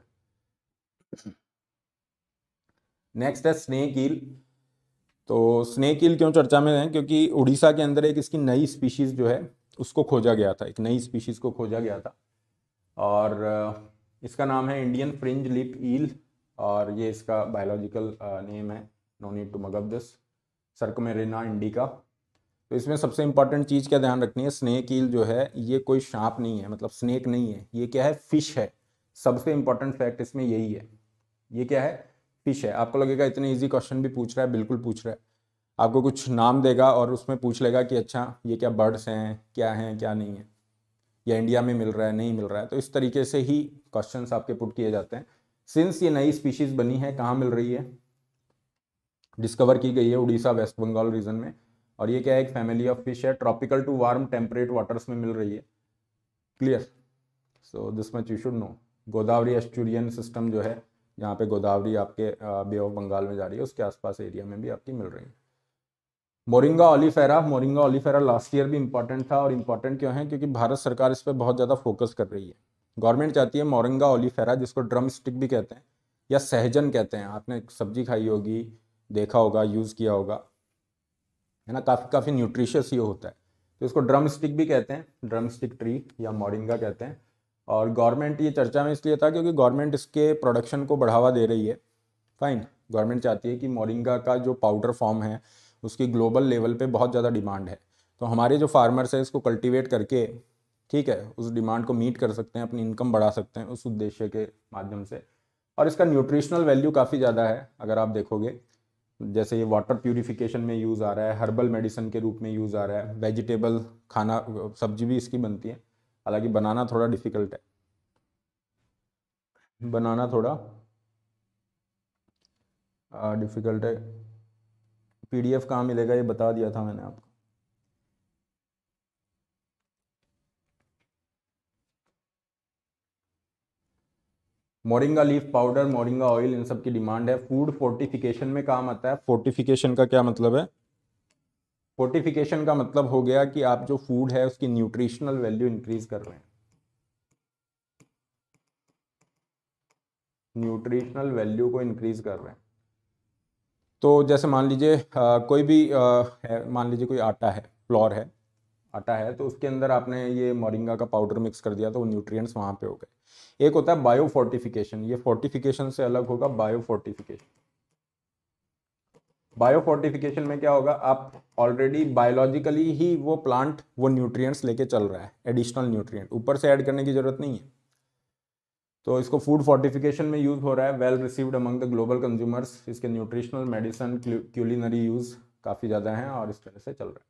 है नेक्स्ट है स्नेक ईल तो स्नेक ईल क्यों चर्चा में है क्योंकि उड़ीसा के अंदर एक इसकी नई स्पीशीज़ जो है उसको खोजा गया था एक नई स्पीशीज़ को खोजा गया था और इसका नाम है इंडियन फ्रिंज लिप ईल और ये इसका बायोलॉजिकल नेम है no need to mug up this सर्कमेरिना इंडिका तो इसमें सबसे इंपॉर्टेंट चीज़ क्या ध्यान रखनी है स्नेक ईल जो है ये कोई शाप नहीं है मतलब स्नेक नहीं है ये क्या है फिश है सबसे इंपॉर्टेंट फैक्ट इसमें यही है ये क्या है फिश है आपको लगेगा इतने ईजी क्वेश्चन भी पूछ रहा है बिल्कुल पूछ रहा है आपको कुछ नाम देगा और उसमें पूछ लेगा कि अच्छा ये क्या बर्ड्स हैं क्या हैं क्या नहीं है या इंडिया में मिल रहा है नहीं मिल रहा है तो इस तरीके से ही क्वेश्चन आपके पुट किए जाते हैं सिंस ये नई स्पीशीज़ बनी है कहाँ मिल रही है डिस्कवर की गई है उड़ीसा वेस्ट बंगाल रीजन में और ये क्या है एक फैमिली ऑफ फिश है tropical to warm temperate waters में मिल रही है clear so this much you should know Godavari estuarine system जो है जहाँ पे गोदावरी आपके बे ऑफ बंगाल में जा रही है उसके आसपास एरिया में भी आपकी मिल रही है moringa oleifera moringa oleifera last year भी इंपॉर्टेंट था और इम्पॉर्टेंट क्यों है क्योंकि भारत सरकार इस पर बहुत ज़्यादा फोकस कर रही है गवर्नमेंट चाहती है मोरिंगा ओलीफेरा जिसको ड्रम स्टिक भी कहते हैं या सहजन कहते हैं आपने सब्जी खाई होगी देखा होगा यूज़ किया होगा है ना काफ़ी काफ़ी न्यूट्रिशियस ये होता है तो इसको ड्रम स्टिक भी कहते हैं ड्रम स्टिक ट्री या मोरिंगा कहते हैं और गवर्नमेंट ये चर्चा में इसलिए था क्योंकि गवर्नमेंट इसके प्रोडक्शन को बढ़ावा दे रही है फाइन गवर्नमेंट चाहती है कि मोरिंगा का जो पाउडर फॉर्म है उसकी ग्लोबल लेवल पे बहुत ज़्यादा डिमांड है तो हमारे जो फार्मर्स हैं इसको कल्टीवेट करके ठीक है उस डिमांड को मीट कर सकते हैं अपनी इनकम बढ़ा सकते हैं उस उद्देश्य के माध्यम से और इसका न्यूट्रिशनल वैल्यू काफ़ी ज़्यादा है अगर आप देखोगे जैसे ये वाटर प्योरीफिकेशन में यूज़ आ रहा है हर्बल मेडिसिन के रूप में यूज़ आ रहा है वेजिटेबल खाना सब्जी भी इसकी बनती है हालांकि बनाना थोड़ा डिफिकल्ट है बनाना थोड़ा डिफिकल्ट है पीडीएफ कहाँ मिलेगा ये बता दिया था मैंने आपको moringa leaf powder moringa oil इन सब की डिमांड है फूड फोर्टिफिकेशन में काम आता है फोर्टिफिकेशन का क्या मतलब है फोर्टिफिकेशन का मतलब हो गया कि आप जो फूड है उसकी न्यूट्रिशनल वैल्यू इंक्रीज कर रहे हैं न्यूट्रिशनल वैल्यू को इंक्रीज कर रहे हैं तो जैसे मान लीजिए कोई भी मान लीजिए कोई आटा है फ्लोर है आटा है तो उसके अंदर आपने ये मोरिंगा का पाउडर मिक्स कर दिया तो वो न्यूट्रिएंट्स वहाँ पे हो गए एक होता है बायो फोर्टिफिकेशन ये फोर्टिफिकेशन से अलग होगा बायो फोर्टिफिकेशन बायोफोर्टिफिकेशन में क्या होगा आप ऑलरेडी बायोलॉजिकली ही वो प्लांट वो न्यूट्रिएंट्स लेके चल रहा है एडिशनल न्यूट्रिएंट ऊपर से ऐड करने की ज़रूरत नहीं है तो इसको फूड फोर्टिफिकेशन में यूज़ हो रहा है well received among the global consumers इसके न्यूट्रिशनल मेडिसन क्यूलिनरी यूज़ काफ़ी ज़्यादा है और इस तरह से चल रहा है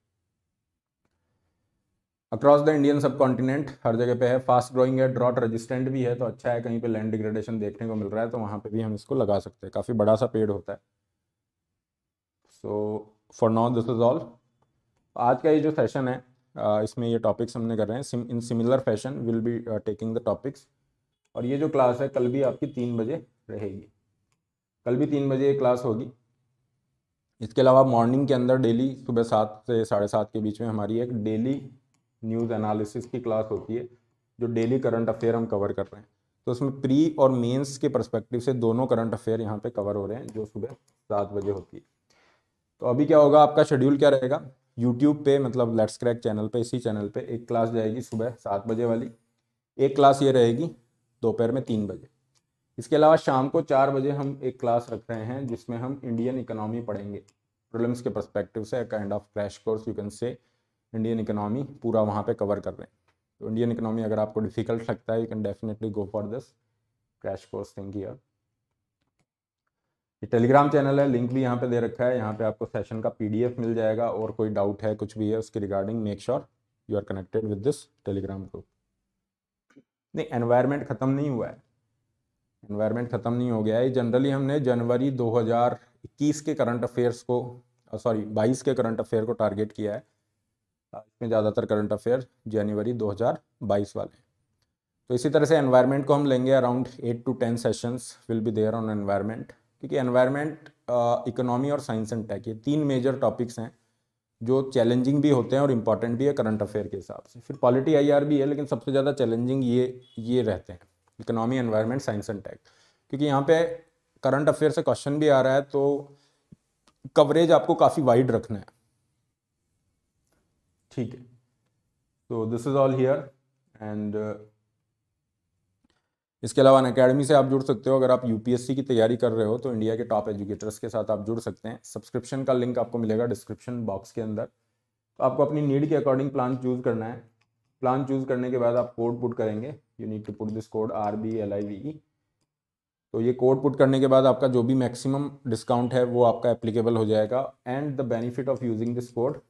across the Indian subcontinent हर जगह पे है फास्ट ग्रोइंग है ड्रॉट रेजिस्टेंट भी है तो अच्छा है कहीं पे लैंड डिग्रेडेशन देखने को मिल रहा है तो वहाँ पे भी हम इसको लगा सकते हैं काफ़ी बड़ा सा पेड़ होता है so for now this is all आज का ये जो सेशन है इसमें ये टॉपिक्स हमने कर रहे हैं in similar fashion will be taking the topics और ये जो क्लास है कल भी आपकी तीन बजे रहेगी कल भी तीन बजे ये क्लास होगी इसके अलावा मॉर्निंग के अंदर डेली सुबह सात से साढ़े सात के बीच में हमारी एक डेली न्यूज़ एनालिसिस की क्लास होती है जो डेली करंट अफेयर हम कवर कर रहे हैं तो उसमें प्री और मेंस के परस्पेक्टिव से दोनों करंट अफेयर यहाँ पे कवर हो रहे हैं जो सुबह सात बजे होती है तो अभी क्या होगा आपका शेड्यूल क्या रहेगा यूट्यूब पे मतलब लेट्स क्रैक चैनल पे इसी चैनल पे एक क्लास जाएगी सुबह सात बजे वाली एक क्लास ये रहेगी दोपहर में तीन बजे इसके अलावा शाम को चार बजे हम एक क्लास रख रहे हैं जिसमें हम इंडियन इकोनॉमी पढ़ेंगे प्रॉब्लम्स के परस्पेक्टिव से kind of crash course you can say Indian economy पूरा वहाँ पर कवर कर रहे हैं तो इंडियन इकोनॉमी अगर आपको डिफिकल्ट लगता है you can definitely go for this crash course thing you ये टेलीग्राम चैनल है लिंक भी यहाँ पे दे रखा है यहाँ पे आपको सेशन का पीडीएफ मिल जाएगा और कोई डाउट है कुछ भी है उसके regarding make sure you are connected with this Telegram group नहीं एनवायरमेंट ख़त्म नहीं हुआ है एनवायरमेंट ख़त्म नहीं हो गया है जनरली हमने जनवरी 2021 के करंट अफेयर्स को सॉरी 22 के करंट अफेयर को टारगेट किया है इसमें ज़्यादातर करंट अफेयर जनवरी 2022 वाले तो इसी तरह से एनवायरमेंट को हम लेंगे around eight to ten sessions will be there on environment ठीक है एनवायरनमेंट इकोनॉमी और साइंस एंड टेक ये तीन मेजर टॉपिक्स हैं जो चैलेंजिंग भी होते हैं और इम्पॉर्टेंट भी है करंट अफेयर के हिसाब से फिर पॉलिटी आई भी है लेकिन सबसे ज़्यादा चैलेंजिंग ये ये रहते हैं economy environment science and tech क्योंकि यहाँ पे करंट अफेयर से क्वेश्चन भी आ रहा है तो कवरेज आपको काफ़ी वाइड रखना है ठीक है तो this is all here and इसके अलावा अनकेडमी अकेडमी से आप जुड़ सकते हो अगर आप यूपीएससी की तैयारी कर रहे हो तो इंडिया के टॉप एजुकेटर्स के साथ आप जुड़ सकते हैं सब्सक्रिप्शन का लिंक आपको मिलेगा डिस्क्रिप्शन बॉक्स के अंदर तो आपको अपनी नीड के अकॉर्डिंग प्लान चूज़ करना है प्लान चूज़ करने के बाद आप कोड पुट करेंगे you need to put this code R B L I V तो ये कोड पुट करने के बाद आपका जो भी मैक्सिमम डिस्काउंट है वो आपका एप्लीकेबल हो जाएगा and the benefit of using this code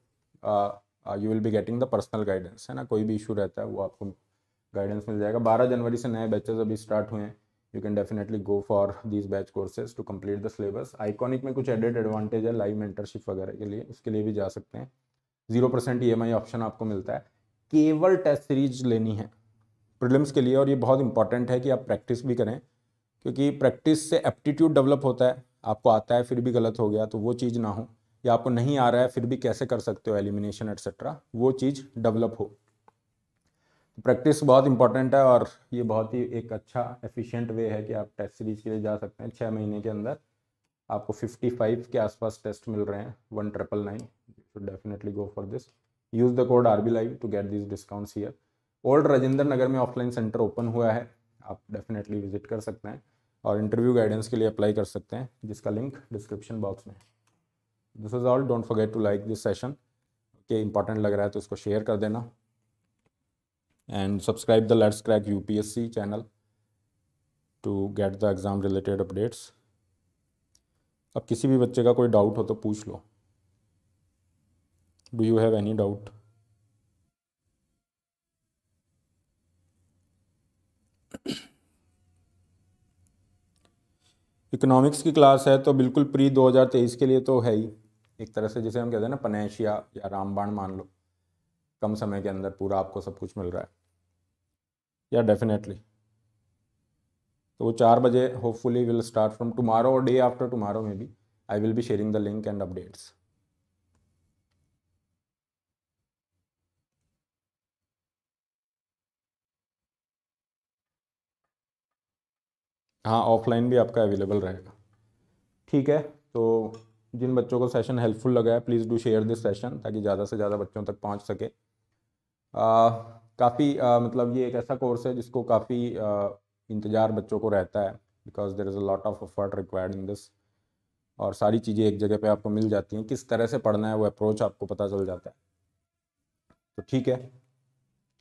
you will be getting the personal guidance है ना कोई भी इशू रहता है वो आपको गाइडेंस मिल जाएगा बारह जनवरी से नए बैचेज अभी स्टार्ट हुए हैं you can definitely go for these batch courses to complete the syllabus iconic में कुछ एडेड एडवांटेज है लाइव मेंटरशिप वगैरह के लिए उसके लिए भी जा सकते हैं zero percent E M I option आपको मिलता है केवल टेस्ट सीरीज लेनी है प्रिलिम्स के लिए और ये बहुत इंपॉर्टेंट है कि आप प्रैक्टिस भी करें क्योंकि प्रैक्टिस से एप्टीट्यूड डेवलप होता है आपको आता है फिर भी गलत हो गया तो वो चीज़ ना हो या आपको नहीं आ रहा है फिर भी कैसे कर सकते हो एलिमिनेशन एट्सेट्रा वो चीज़ डेवलप हो प्रैक्टिस बहुत इंपॉर्टेंट है और ये बहुत ही एक अच्छा एफिशिएंट वे है कि आप टेस्ट सीरीज के लिए जा सकते हैं छः महीने के अंदर आपको 55 के आसपास टेस्ट मिल रहे हैं one triple nine should definitely go for this use the code R B live to get this discounts here old Rajendra Nagar में ऑफलाइन सेंटर ओपन हुआ है आप डेफिनेटली विजिट कर सकते हैं और इंटरव्यू गाइडेंस के लिए अप्लाई कर सकते हैं जिसका लिंक डिस्क्रिप्शन बॉक्स में this is all don't forget to like this session के इंपॉर्टेंट लग रहा है तो इसको शेयर कर देना and subscribe the Let's Crack UPSC channel to get the exam related updates. अब किसी भी बच्चे का कोई डाउट हो तो पूछ लो do you have any doubt economics की क्लास है तो बिल्कुल प्री 2023 के लिए तो है ही एक तरह से जिसे हम कहते हैं ना पनेशिया या रामबाण मान लो कम समय के अंदर पूरा आपको सब कुछ मिल रहा है या डेफिनेटली तो वो चार बजे hopefully will start from tomorrow और डे आफ्टर टुमारो में भी I will be sharing the link and updates हाँ ऑफलाइन भी आपका अवेलेबल रहेगा ठीक है तो जिन बच्चों को सेशन हेल्पफुल लगा है please do share this session ताकि ज़्यादा से ज़्यादा बच्चों तक पहुंच सके आ, काफ़ी मतलब ये एक ऐसा कोर्स है जिसको काफ़ी इंतज़ार बच्चों को रहता है because there is a lot of effort required in this और सारी चीज़ें एक जगह पे आपको मिल जाती हैं किस तरह से पढ़ना है वो अप्रोच आपको पता चल जाता है तो ठीक है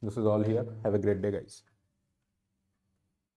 this is all here have a great day guys